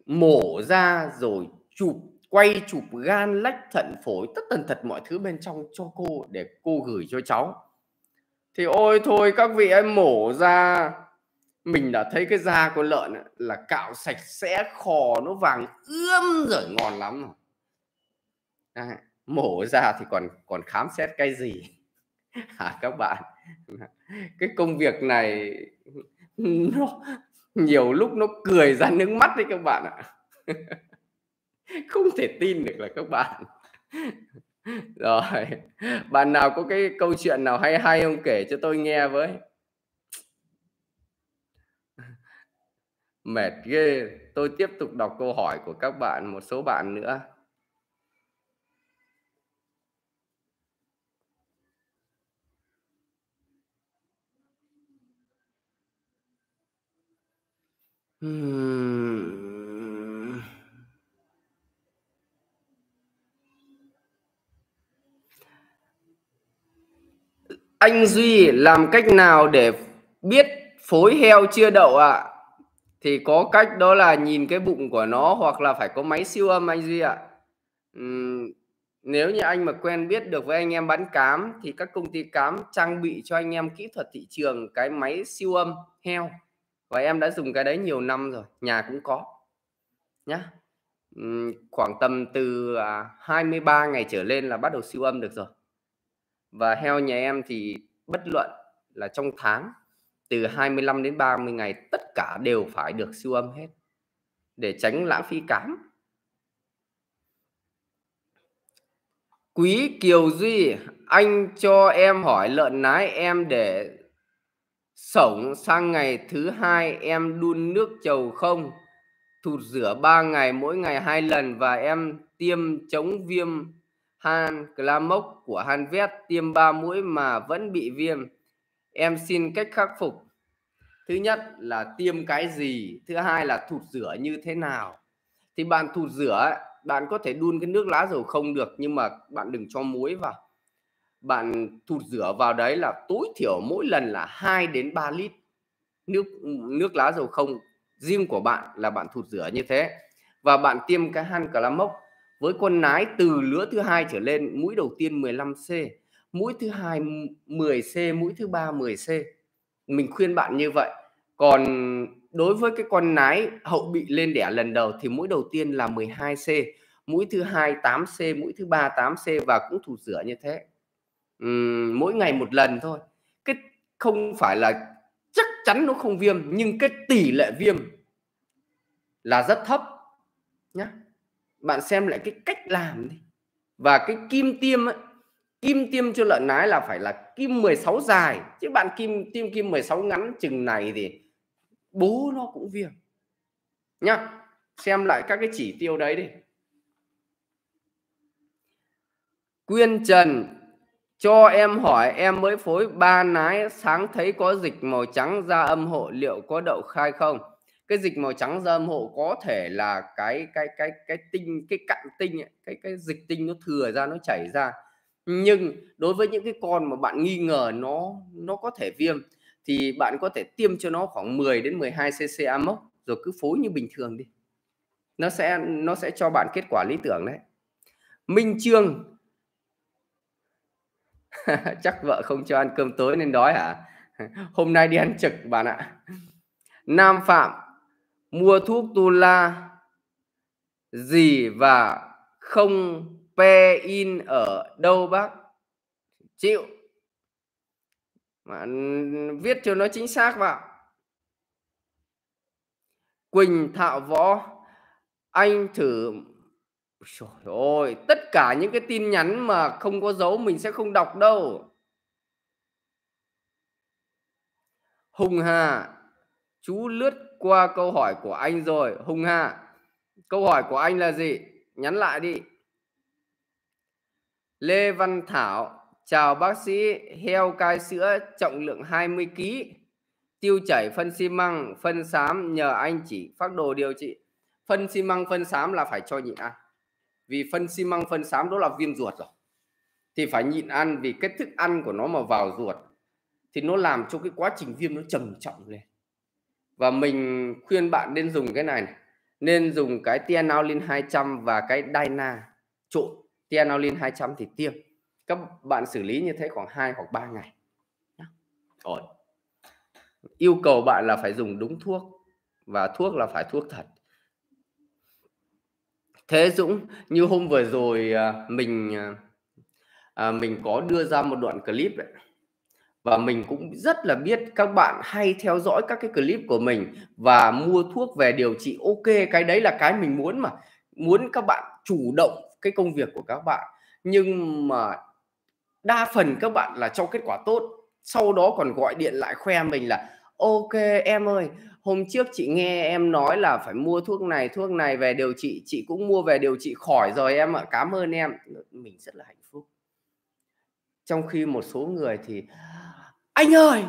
mổ ra rồi chụp quay chụp gan lách thận phổi tất tần tật mọi thứ bên trong cho cô để cô gửi cho cháu thì ôi thôi các vị em mổ ra mình đã thấy cái da của lợn là cạo sạch sẽ khò nó vàng ươm rồi ngon lắm rồi à, mổ ra thì còn còn khám xét cái gì à, [LAUGHS] các bạn cái công việc này [LAUGHS] nó nhiều lúc nó cười ra nước mắt đấy các bạn ạ [LAUGHS] không thể tin được là các bạn rồi bạn nào có cái câu chuyện nào hay hay không kể cho tôi nghe với mệt ghê tôi tiếp tục đọc câu hỏi của các bạn một số bạn nữa Anh Duy làm cách nào để biết phối heo chưa đậu ạ? À? Thì có cách đó là nhìn cái bụng của nó hoặc là phải có máy siêu âm anh Duy ạ. À. Uhm, nếu như anh mà quen biết được với anh em bán cám thì các công ty cám trang bị cho anh em kỹ thuật thị trường cái máy siêu âm heo và em đã dùng cái đấy nhiều năm rồi nhà cũng có nhá khoảng tầm từ 23 à, ngày trở lên là bắt đầu siêu âm được rồi và heo nhà em thì bất luận là trong tháng từ 25 đến 30 ngày tất cả đều phải được siêu âm hết để tránh lãng phí cám Quý Kiều Duy, anh cho em hỏi lợn nái em để Sổng sang ngày thứ hai em đun nước chầu không, thụt rửa ba ngày mỗi ngày hai lần và em tiêm chống viêm Han Clamox của Hanvet tiêm ba mũi mà vẫn bị viêm. Em xin cách khắc phục. Thứ nhất là tiêm cái gì, thứ hai là thụt rửa như thế nào. Thì bạn thụt rửa, bạn có thể đun cái nước lá dầu không được nhưng mà bạn đừng cho muối vào bạn thụt rửa vào đấy là tối thiểu mỗi lần là 2 đến 3 lít nước nước lá dầu không riêng của bạn là bạn thụt rửa như thế và bạn tiêm cái han mốc với con nái từ lứa thứ hai trở lên mũi đầu tiên 15C mũi thứ hai 10C mũi thứ ba 10C mình khuyên bạn như vậy còn đối với cái con nái hậu bị lên đẻ lần đầu thì mũi đầu tiên là 12C mũi thứ hai 8C mũi thứ ba 8C và cũng thụt rửa như thế um, mỗi ngày một lần thôi cái không phải là chắc chắn nó không viêm nhưng cái tỷ lệ viêm là rất thấp nhá bạn xem lại cái cách làm đi và cái kim tiêm ấy, kim tiêm cho lợn nái là phải là kim 16 dài chứ bạn kim tiêm kim 16 ngắn chừng này thì bố nó cũng viêm nhá xem lại các cái chỉ tiêu đấy đi Quyên Trần cho em hỏi em mới phối ba nái sáng thấy có dịch màu trắng ra âm hộ liệu có đậu khai không cái dịch màu trắng ra âm hộ có thể là cái cái cái cái tinh cái cặn tinh ấy, cái cái dịch tinh nó thừa ra nó chảy ra nhưng đối với những cái con mà bạn nghi ngờ nó nó có thể viêm thì bạn có thể tiêm cho nó khoảng 10 đến 12 cc amox rồi cứ phối như bình thường đi nó sẽ nó sẽ cho bạn kết quả lý tưởng đấy Minh Trương [LAUGHS] chắc vợ không cho ăn cơm tối nên đói hả [LAUGHS] hôm nay đi ăn trực bạn ạ nam phạm mua thuốc tu la gì và không pe in ở đâu bác chịu mà ừ, viết cho nó chính xác vào quỳnh thạo võ anh thử Trời ơi, tất cả những cái tin nhắn mà không có dấu mình sẽ không đọc đâu. Hùng Hà, chú lướt qua câu hỏi của anh rồi. Hùng Hà, câu hỏi của anh là gì? Nhắn lại đi. Lê Văn Thảo, chào bác sĩ, heo cai sữa trọng lượng 20 kg, tiêu chảy phân xi măng, phân xám nhờ anh chỉ phác đồ điều trị. Phân xi măng, phân xám là phải cho nhịn ăn. À vì phân xi măng phân xám đó là viêm ruột rồi thì phải nhịn ăn vì cái thức ăn của nó mà vào ruột thì nó làm cho cái quá trình viêm nó trầm trọng lên và mình khuyên bạn nên dùng cái này, này. nên dùng cái tianolin 200 và cái dyna trộn tianolin 200 thì tiêm các bạn xử lý như thế khoảng 2 hoặc 3 ngày rồi yêu cầu bạn là phải dùng đúng thuốc và thuốc là phải thuốc thật Thế Dũng, như hôm vừa rồi à, mình à, à, mình có đưa ra một đoạn clip đấy. Và mình cũng rất là biết các bạn hay theo dõi các cái clip của mình và mua thuốc về điều trị ok, cái đấy là cái mình muốn mà. Muốn các bạn chủ động cái công việc của các bạn. Nhưng mà đa phần các bạn là cho kết quả tốt, sau đó còn gọi điện lại khoe mình là ok em ơi hôm trước chị nghe em nói là phải mua thuốc này thuốc này về điều trị chị cũng mua về điều trị khỏi rồi em ạ cảm ơn em mình rất là hạnh phúc trong khi một số người thì anh ơi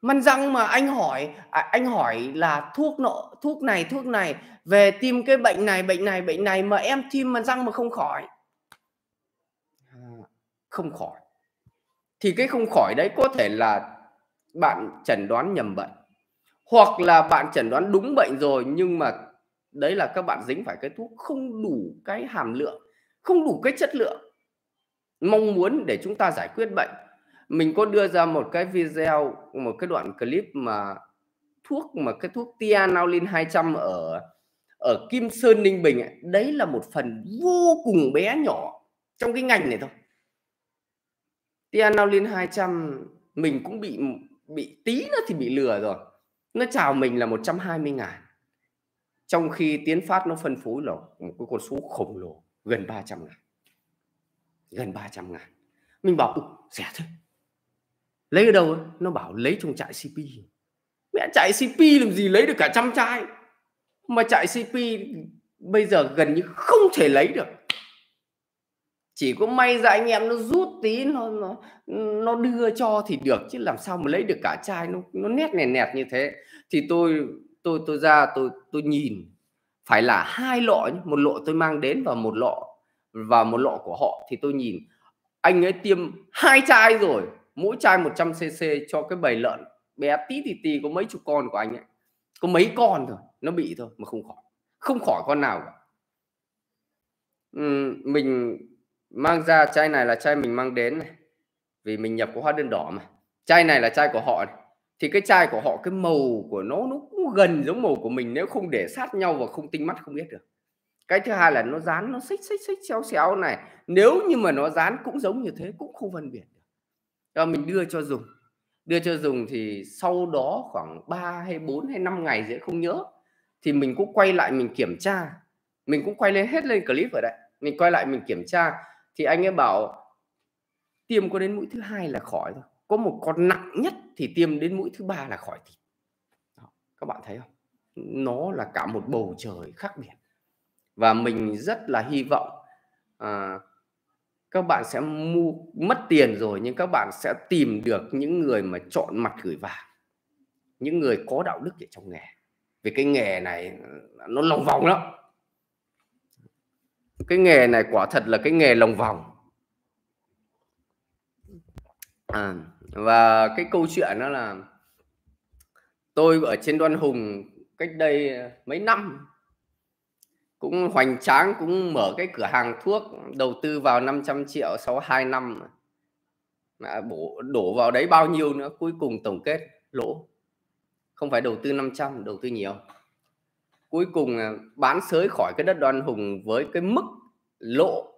măn răng mà anh hỏi à, anh hỏi là thuốc nọ thuốc này thuốc này về tìm cái bệnh này bệnh này bệnh này mà em tìm măn răng mà không khỏi à, không khỏi thì cái không khỏi đấy có thể là bạn chẩn đoán nhầm bệnh hoặc là bạn chẩn đoán đúng bệnh rồi nhưng mà đấy là các bạn dính phải cái thuốc không đủ cái hàm lượng không đủ cái chất lượng mong muốn để chúng ta giải quyết bệnh mình có đưa ra một cái video một cái đoạn clip mà thuốc mà cái thuốc tianolin 200 ở ở Kim Sơn Ninh Bình ấy, đấy là một phần vô cùng bé nhỏ trong cái ngành này thôi. Tianolin 200 mình cũng bị bị tí nữa thì bị lừa rồi nó chào mình là 120 ngàn trong khi tiến phát nó phân phối là một cái con số khổng lồ gần 300 ngàn gần 300 ngàn mình bảo rẻ thế lấy ở đâu nó bảo lấy trong trại CP mẹ trại CP làm gì lấy được cả trăm chai mà trại CP bây giờ gần như không thể lấy được chỉ có may ra anh em nó rút tí nó nó nó đưa cho thì được chứ làm sao mà lấy được cả chai nó nó nét nè nẹt như thế thì tôi tôi tôi ra tôi tôi nhìn phải là hai lọ một lọ tôi mang đến và một lọ và một lọ của họ thì tôi nhìn anh ấy tiêm hai chai rồi mỗi chai 100 cc cho cái bầy lợn bé tí thì tì có mấy chục con của anh ấy có mấy con thôi nó bị thôi mà không khỏi không khỏi con nào cả. Ừ, mình mang ra chai này là chai mình mang đến này vì mình nhập có hóa đơn đỏ mà chai này là chai của họ này. thì cái chai của họ cái màu của nó nó cũng gần giống màu của mình nếu không để sát nhau và không tinh mắt không biết được cái thứ hai là nó dán nó xích xích xích xéo xéo này nếu như mà nó dán cũng giống như thế cũng không phân biệt được và mình đưa cho dùng đưa cho dùng thì sau đó khoảng 3 hay 4 hay 5 ngày dễ không nhớ thì mình cũng quay lại mình kiểm tra mình cũng quay lên hết lên clip ở đây mình quay lại mình kiểm tra thì anh ấy bảo tiêm có đến mũi thứ hai là khỏi thôi có một con nặng nhất thì tiêm đến mũi thứ ba là khỏi thịt các bạn thấy không nó là cả một bầu trời khác biệt và mình rất là hy vọng à, các bạn sẽ mua, mất tiền rồi nhưng các bạn sẽ tìm được những người mà chọn mặt gửi vàng những người có đạo đức ở trong nghề vì cái nghề này nó lòng vòng lắm cái nghề này quả thật là cái nghề lồng vòng à, và cái câu chuyện đó là tôi ở trên đoan hùng cách đây mấy năm cũng hoành tráng cũng mở cái cửa hàng thuốc đầu tư vào 500 triệu sau 2 năm mà bổ đổ vào đấy bao nhiêu nữa cuối cùng tổng kết lỗ không phải đầu tư 500 đầu tư nhiều cuối cùng bán sới khỏi cái đất đoan hùng với cái mức lỗ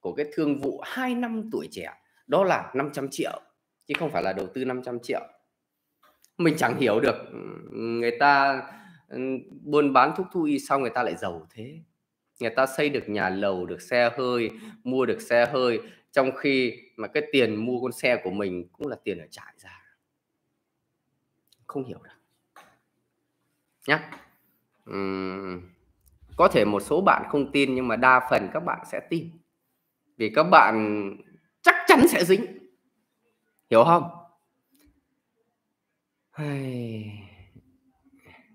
của cái thương vụ 2 năm tuổi trẻ đó là 500 triệu chứ không phải là đầu tư 500 triệu mình chẳng hiểu được người ta buôn bán thuốc thú y xong người ta lại giàu thế người ta xây được nhà lầu được xe hơi mua được xe hơi trong khi mà cái tiền mua con xe của mình cũng là tiền ở trại ra không hiểu được nhá um, có thể một số bạn không tin nhưng mà đa phần các bạn sẽ tin vì các bạn chắc chắn sẽ dính hiểu không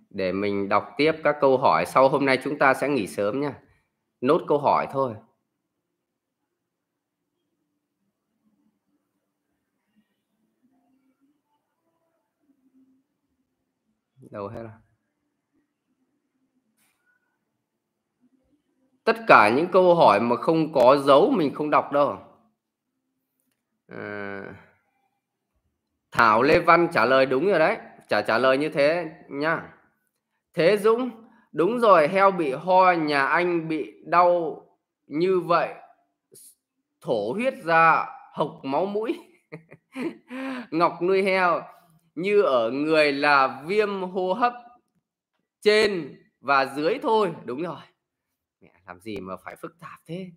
để mình đọc tiếp các câu hỏi sau hôm nay chúng ta sẽ nghỉ sớm nha nốt câu hỏi thôi đâu hết rồi à? tất cả những câu hỏi mà không có dấu mình không đọc đâu à, Thảo Lê Văn trả lời đúng rồi đấy trả trả lời như thế nhá Thế Dũng đúng rồi heo bị ho nhà anh bị đau như vậy thổ huyết ra hộc máu mũi [LAUGHS] Ngọc nuôi heo như ở người là viêm hô hấp trên và dưới thôi đúng rồi mẹ làm gì mà phải phức tạp thế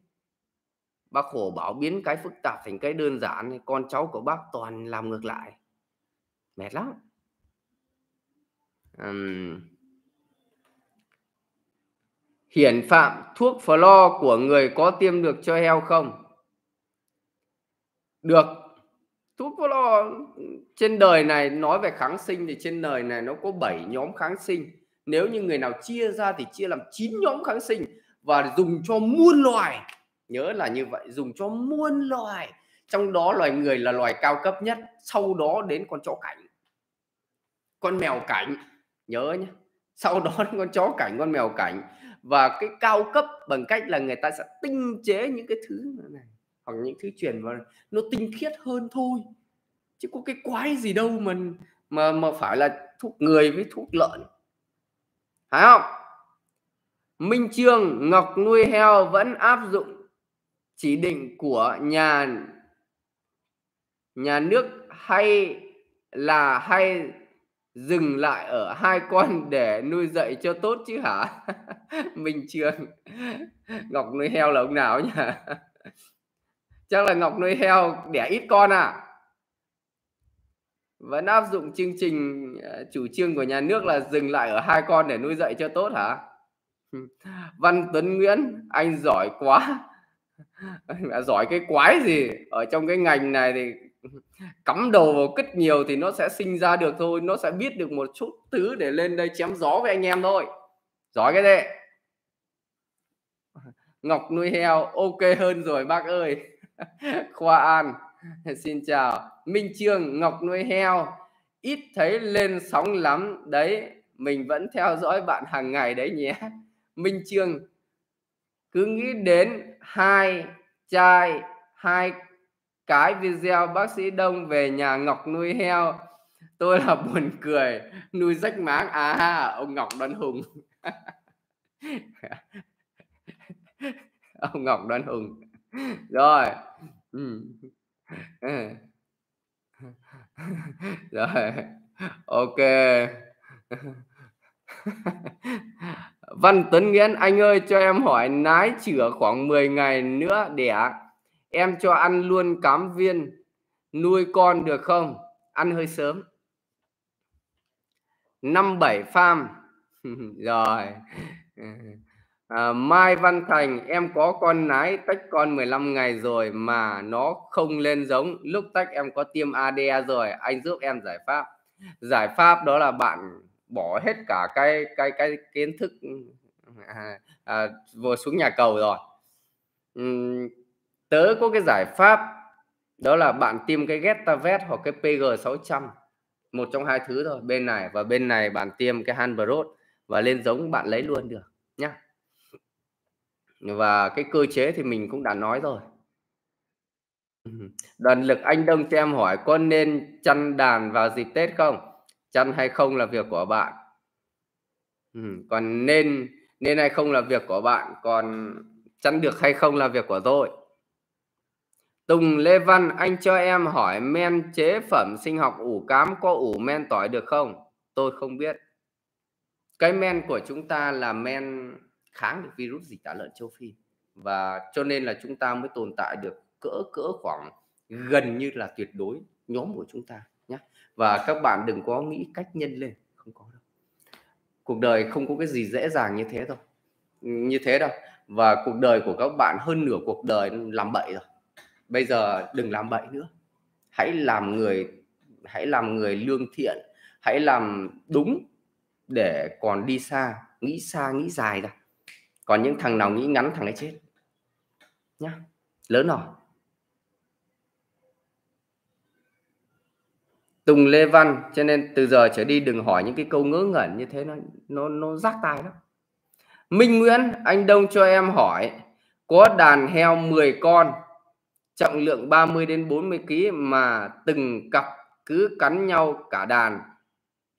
bác khổ bảo biến cái phức tạp thành cái đơn giản con cháu của bác toàn làm ngược lại mệt lắm uhm. hiển phạm thuốc flo của người có tiêm được cho heo không được thuốc flo trên đời này nói về kháng sinh thì trên đời này nó có 7 nhóm kháng sinh nếu như người nào chia ra thì chia làm 9 nhóm kháng sinh và dùng cho muôn loài nhớ là như vậy dùng cho muôn loài trong đó loài người là loài cao cấp nhất sau đó đến con chó cảnh con mèo cảnh nhớ nhé sau đó con chó cảnh con mèo cảnh và cái cao cấp bằng cách là người ta sẽ tinh chế những cái thứ này hoặc những thứ truyền vào nó tinh khiết hơn thôi chứ có cái quái gì đâu mà mà mà phải là thuốc người với thuốc lợn phải không Minh Trương Ngọc nuôi heo vẫn áp dụng chỉ định của nhà nhà nước hay là hay dừng lại ở hai con để nuôi dạy cho tốt chứ hả [LAUGHS] Minh Trương Ngọc nuôi heo là ông nào nhỉ [LAUGHS] chắc là Ngọc nuôi heo đẻ ít con à vẫn áp dụng chương trình ờ, chủ trương của nhà nước là dừng lại ở hai con để nuôi dạy cho tốt hả [LAUGHS] Văn Tuấn Nguyễn anh giỏi quá [LAUGHS] giỏi cái quái gì ở trong cái ngành này thì [LAUGHS] cắm đầu vào cất nhiều thì nó sẽ sinh ra được thôi nó sẽ biết được một chút thứ để lên đây chém gió với anh em thôi giỏi cái đấy Ngọc nuôi heo ok hơn rồi bác ơi Khoa An xin chào Minh Trương Ngọc nuôi heo ít thấy lên sóng lắm đấy mình vẫn theo dõi bạn hàng ngày đấy nhé Minh Chương cứ nghĩ đến hai chai hai cái video bác sĩ Đông về nhà Ngọc nuôi heo tôi là buồn cười nuôi rách máng à ông Ngọc Đoan Hùng [LAUGHS] ông Ngọc Đoan Hùng rồi [LAUGHS] rồi ok [LAUGHS] [LAUGHS] Văn Tuấn Nguyễn anh ơi cho em hỏi nái chữa khoảng 10 ngày nữa đẻ em cho ăn luôn cám viên nuôi con được không ăn hơi sớm 57 farm [LAUGHS] rồi [LAUGHS] à, Mai Văn Thành em có con nái tách con 15 ngày rồi mà nó không lên giống lúc tách em có tiêm ADE rồi anh giúp em giải pháp giải pháp đó là bạn bỏ hết cả cái cái cái kiến thức ừ, à, à, vừa xuống nhà cầu rồi uhm, tớ có cái giải pháp đó là bạn tiêm cái Getavet hoặc cái PG 600 một trong hai thứ thôi bên này và bên này bạn tiêm cái Hanbrot và lên giống bạn lấy luôn được nhá và cái cơ chế thì mình cũng đã nói rồi đoàn lực anh Đông cho em hỏi có nên chăn đàn vào dịp Tết không chăn hay không là việc của bạn ừ. còn nên nên hay không là việc của bạn còn chăn được hay không là việc của tôi Tùng Lê Văn anh cho em hỏi men chế phẩm sinh học ủ cám có ủ men tỏi được không tôi không biết cái men của chúng ta là men kháng được virus dịch tả lợn châu Phi và cho nên là chúng ta mới tồn tại được cỡ cỡ khoảng gần như là tuyệt đối nhóm của chúng ta và các bạn đừng có nghĩ cách nhân lên không có đâu cuộc đời không có cái gì dễ dàng như thế đâu như thế đâu và cuộc đời của các bạn hơn nửa cuộc đời làm bậy rồi bây giờ đừng làm bậy nữa hãy làm người hãy làm người lương thiện hãy làm đúng để còn đi xa nghĩ xa nghĩ dài ra còn những thằng nào nghĩ ngắn thằng ấy chết nhá lớn rồi Tùng Lê Văn cho nên từ giờ trở đi đừng hỏi những cái câu ngớ ngẩn như thế nó nó nó rác tai lắm Minh Nguyễn anh Đông cho em hỏi có đàn heo 10 con trọng lượng 30 đến 40 kg mà từng cặp cứ cắn nhau cả đàn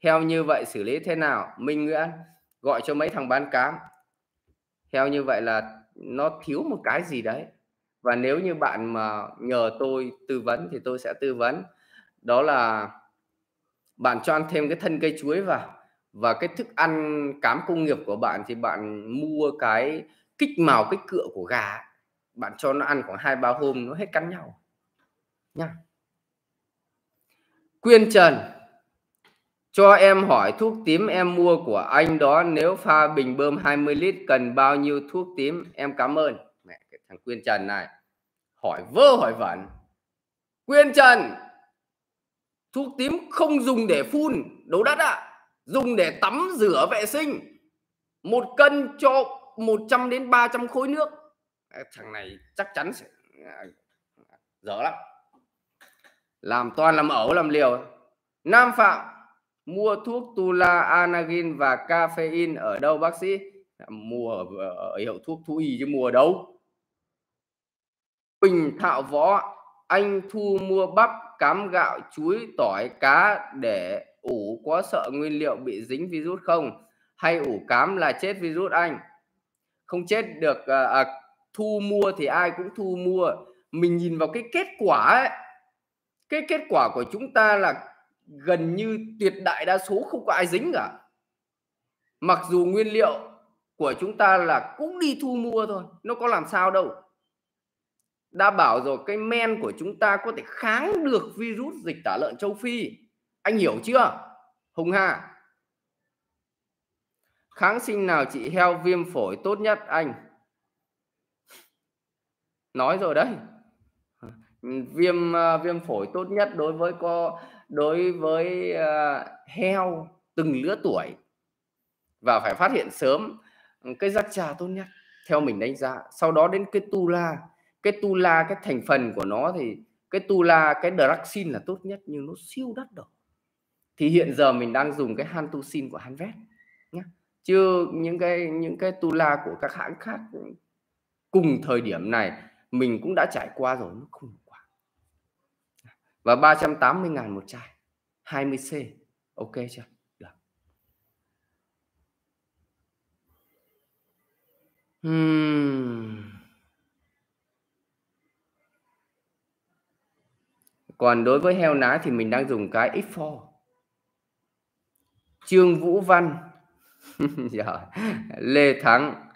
heo như vậy xử lý thế nào Minh Nguyễn gọi cho mấy thằng bán cám heo như vậy là nó thiếu một cái gì đấy và nếu như bạn mà nhờ tôi tư vấn thì tôi sẽ tư vấn đó là bạn cho ăn thêm cái thân cây chuối vào và cái thức ăn cám công nghiệp của bạn thì bạn mua cái kích màu kích cựa của gà bạn cho nó ăn khoảng hai ba hôm nó hết cắn nhau nha quyên trần cho em hỏi thuốc tím em mua của anh đó nếu pha bình bơm 20 lít cần bao nhiêu thuốc tím em cảm ơn mẹ cái thằng quyên trần này hỏi vơ hỏi vẩn quyên trần thuốc tím không dùng để phun đấu đất ạ à. dùng để tắm rửa vệ sinh một cân cho 100 đến 300 khối nước thằng này chắc chắn sẽ à, dở lắm làm toàn làm ẩu làm liều Nam Phạm mua thuốc Tula Anagin và caffeine ở đâu bác sĩ mua ở, ở hiệu thuốc thú y chứ mua ở đâu Bình Thạo Võ anh Thu mua bắp cám gạo chuối tỏi cá để ủ có sợ nguyên liệu bị dính virus không hay ủ cám là chết virus anh không chết được à, à, thu mua thì ai cũng thu mua mình nhìn vào cái kết quả ấy cái kết quả của chúng ta là gần như tuyệt đại đa số không có ai dính cả mặc dù nguyên liệu của chúng ta là cũng đi thu mua thôi nó có làm sao đâu đã bảo rồi cái men của chúng ta có thể kháng được virus dịch tả lợn châu Phi anh hiểu chưa Hùng Hà kháng sinh nào trị heo viêm phổi tốt nhất anh nói rồi đấy viêm à, viêm phổi tốt nhất đối với co đối với uh, heo từng lứa tuổi và phải phát hiện sớm ừ, cái giác trà tốt nhất theo mình đánh giá sau đó đến cái tu la cái tula cái thành phần của nó thì cái tula cái draxin là tốt nhất nhưng nó siêu đắt đỏ thì hiện giờ mình đang dùng cái hantusin của hanvet nhé chứ những cái những cái tula của các hãng khác cùng thời điểm này mình cũng đã trải qua rồi nó không quá và 380 ngàn một chai 20C ok chưa được hmm. còn đối với heo nái thì mình đang dùng cái x4 Trương Vũ Văn [LAUGHS] dạ. Lê Thắng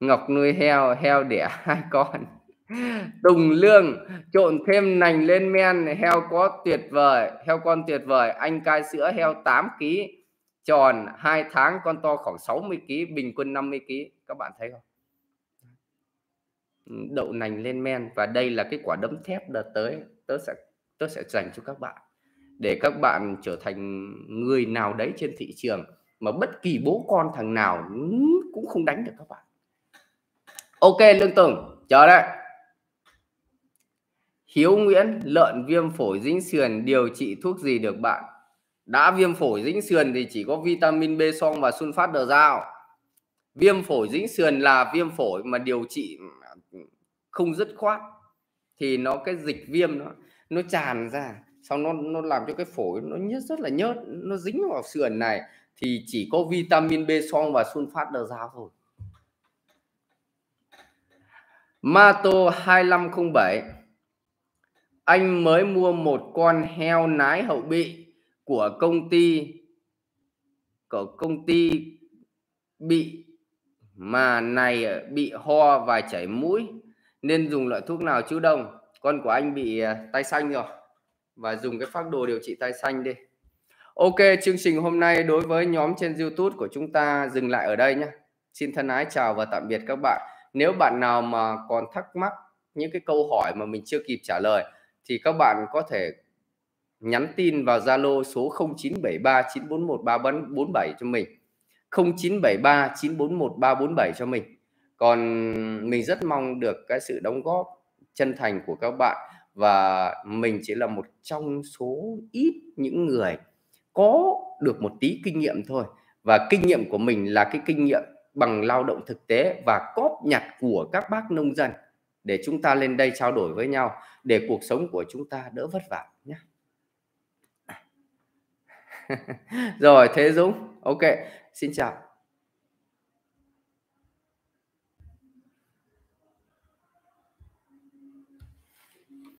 Ngọc nuôi heo heo đẻ [LAUGHS] hai con Tùng Lương trộn thêm nành lên men heo có tuyệt vời heo con tuyệt vời anh cai sữa heo 8 kg tròn 2 tháng con to khoảng 60 kg bình quân 50 kg các bạn thấy không đậu nành lên men và đây là cái quả đấm thép đợt tới tớ sẽ tôi sẽ dành cho các bạn để các bạn trở thành người nào đấy trên thị trường mà bất kỳ bố con thằng nào cũng không đánh được các bạn ok lương tùng chờ đấy hiếu nguyễn lợn viêm phổi dính sườn điều trị thuốc gì được bạn đã viêm phổi dính sườn thì chỉ có vitamin b song và sun phát đờ dao viêm phổi dính sườn là viêm phổi mà điều trị không dứt khoát thì nó cái dịch viêm nó nó tràn ra sau nó nó làm cho cái phổi nó nhất rất là nhớt nó dính vào sườn này thì chỉ có vitamin B song và sunfat đờ ra thôi Mato 2507 anh mới mua một con heo nái hậu bị của công ty của công ty bị mà này bị ho và chảy mũi nên dùng loại thuốc nào chứ đông con của anh bị à, tay xanh rồi và dùng cái phác đồ điều trị tay xanh đi ok chương trình hôm nay đối với nhóm trên youtube của chúng ta dừng lại ở đây nhé xin thân ái chào và tạm biệt các bạn nếu bạn nào mà còn thắc mắc những cái câu hỏi mà mình chưa kịp trả lời thì các bạn có thể nhắn tin vào Zalo số 0973941347 cho mình 0973941347 cho mình còn mình rất mong được cái sự đóng góp chân thành của các bạn và mình chỉ là một trong số ít những người có được một tí kinh nghiệm thôi và kinh nghiệm của mình là cái kinh nghiệm bằng lao động thực tế và cóp nhặt của các bác nông dân để chúng ta lên đây trao đổi với nhau để cuộc sống của chúng ta đỡ vất vả nhé [LAUGHS] rồi thế dũng ok xin chào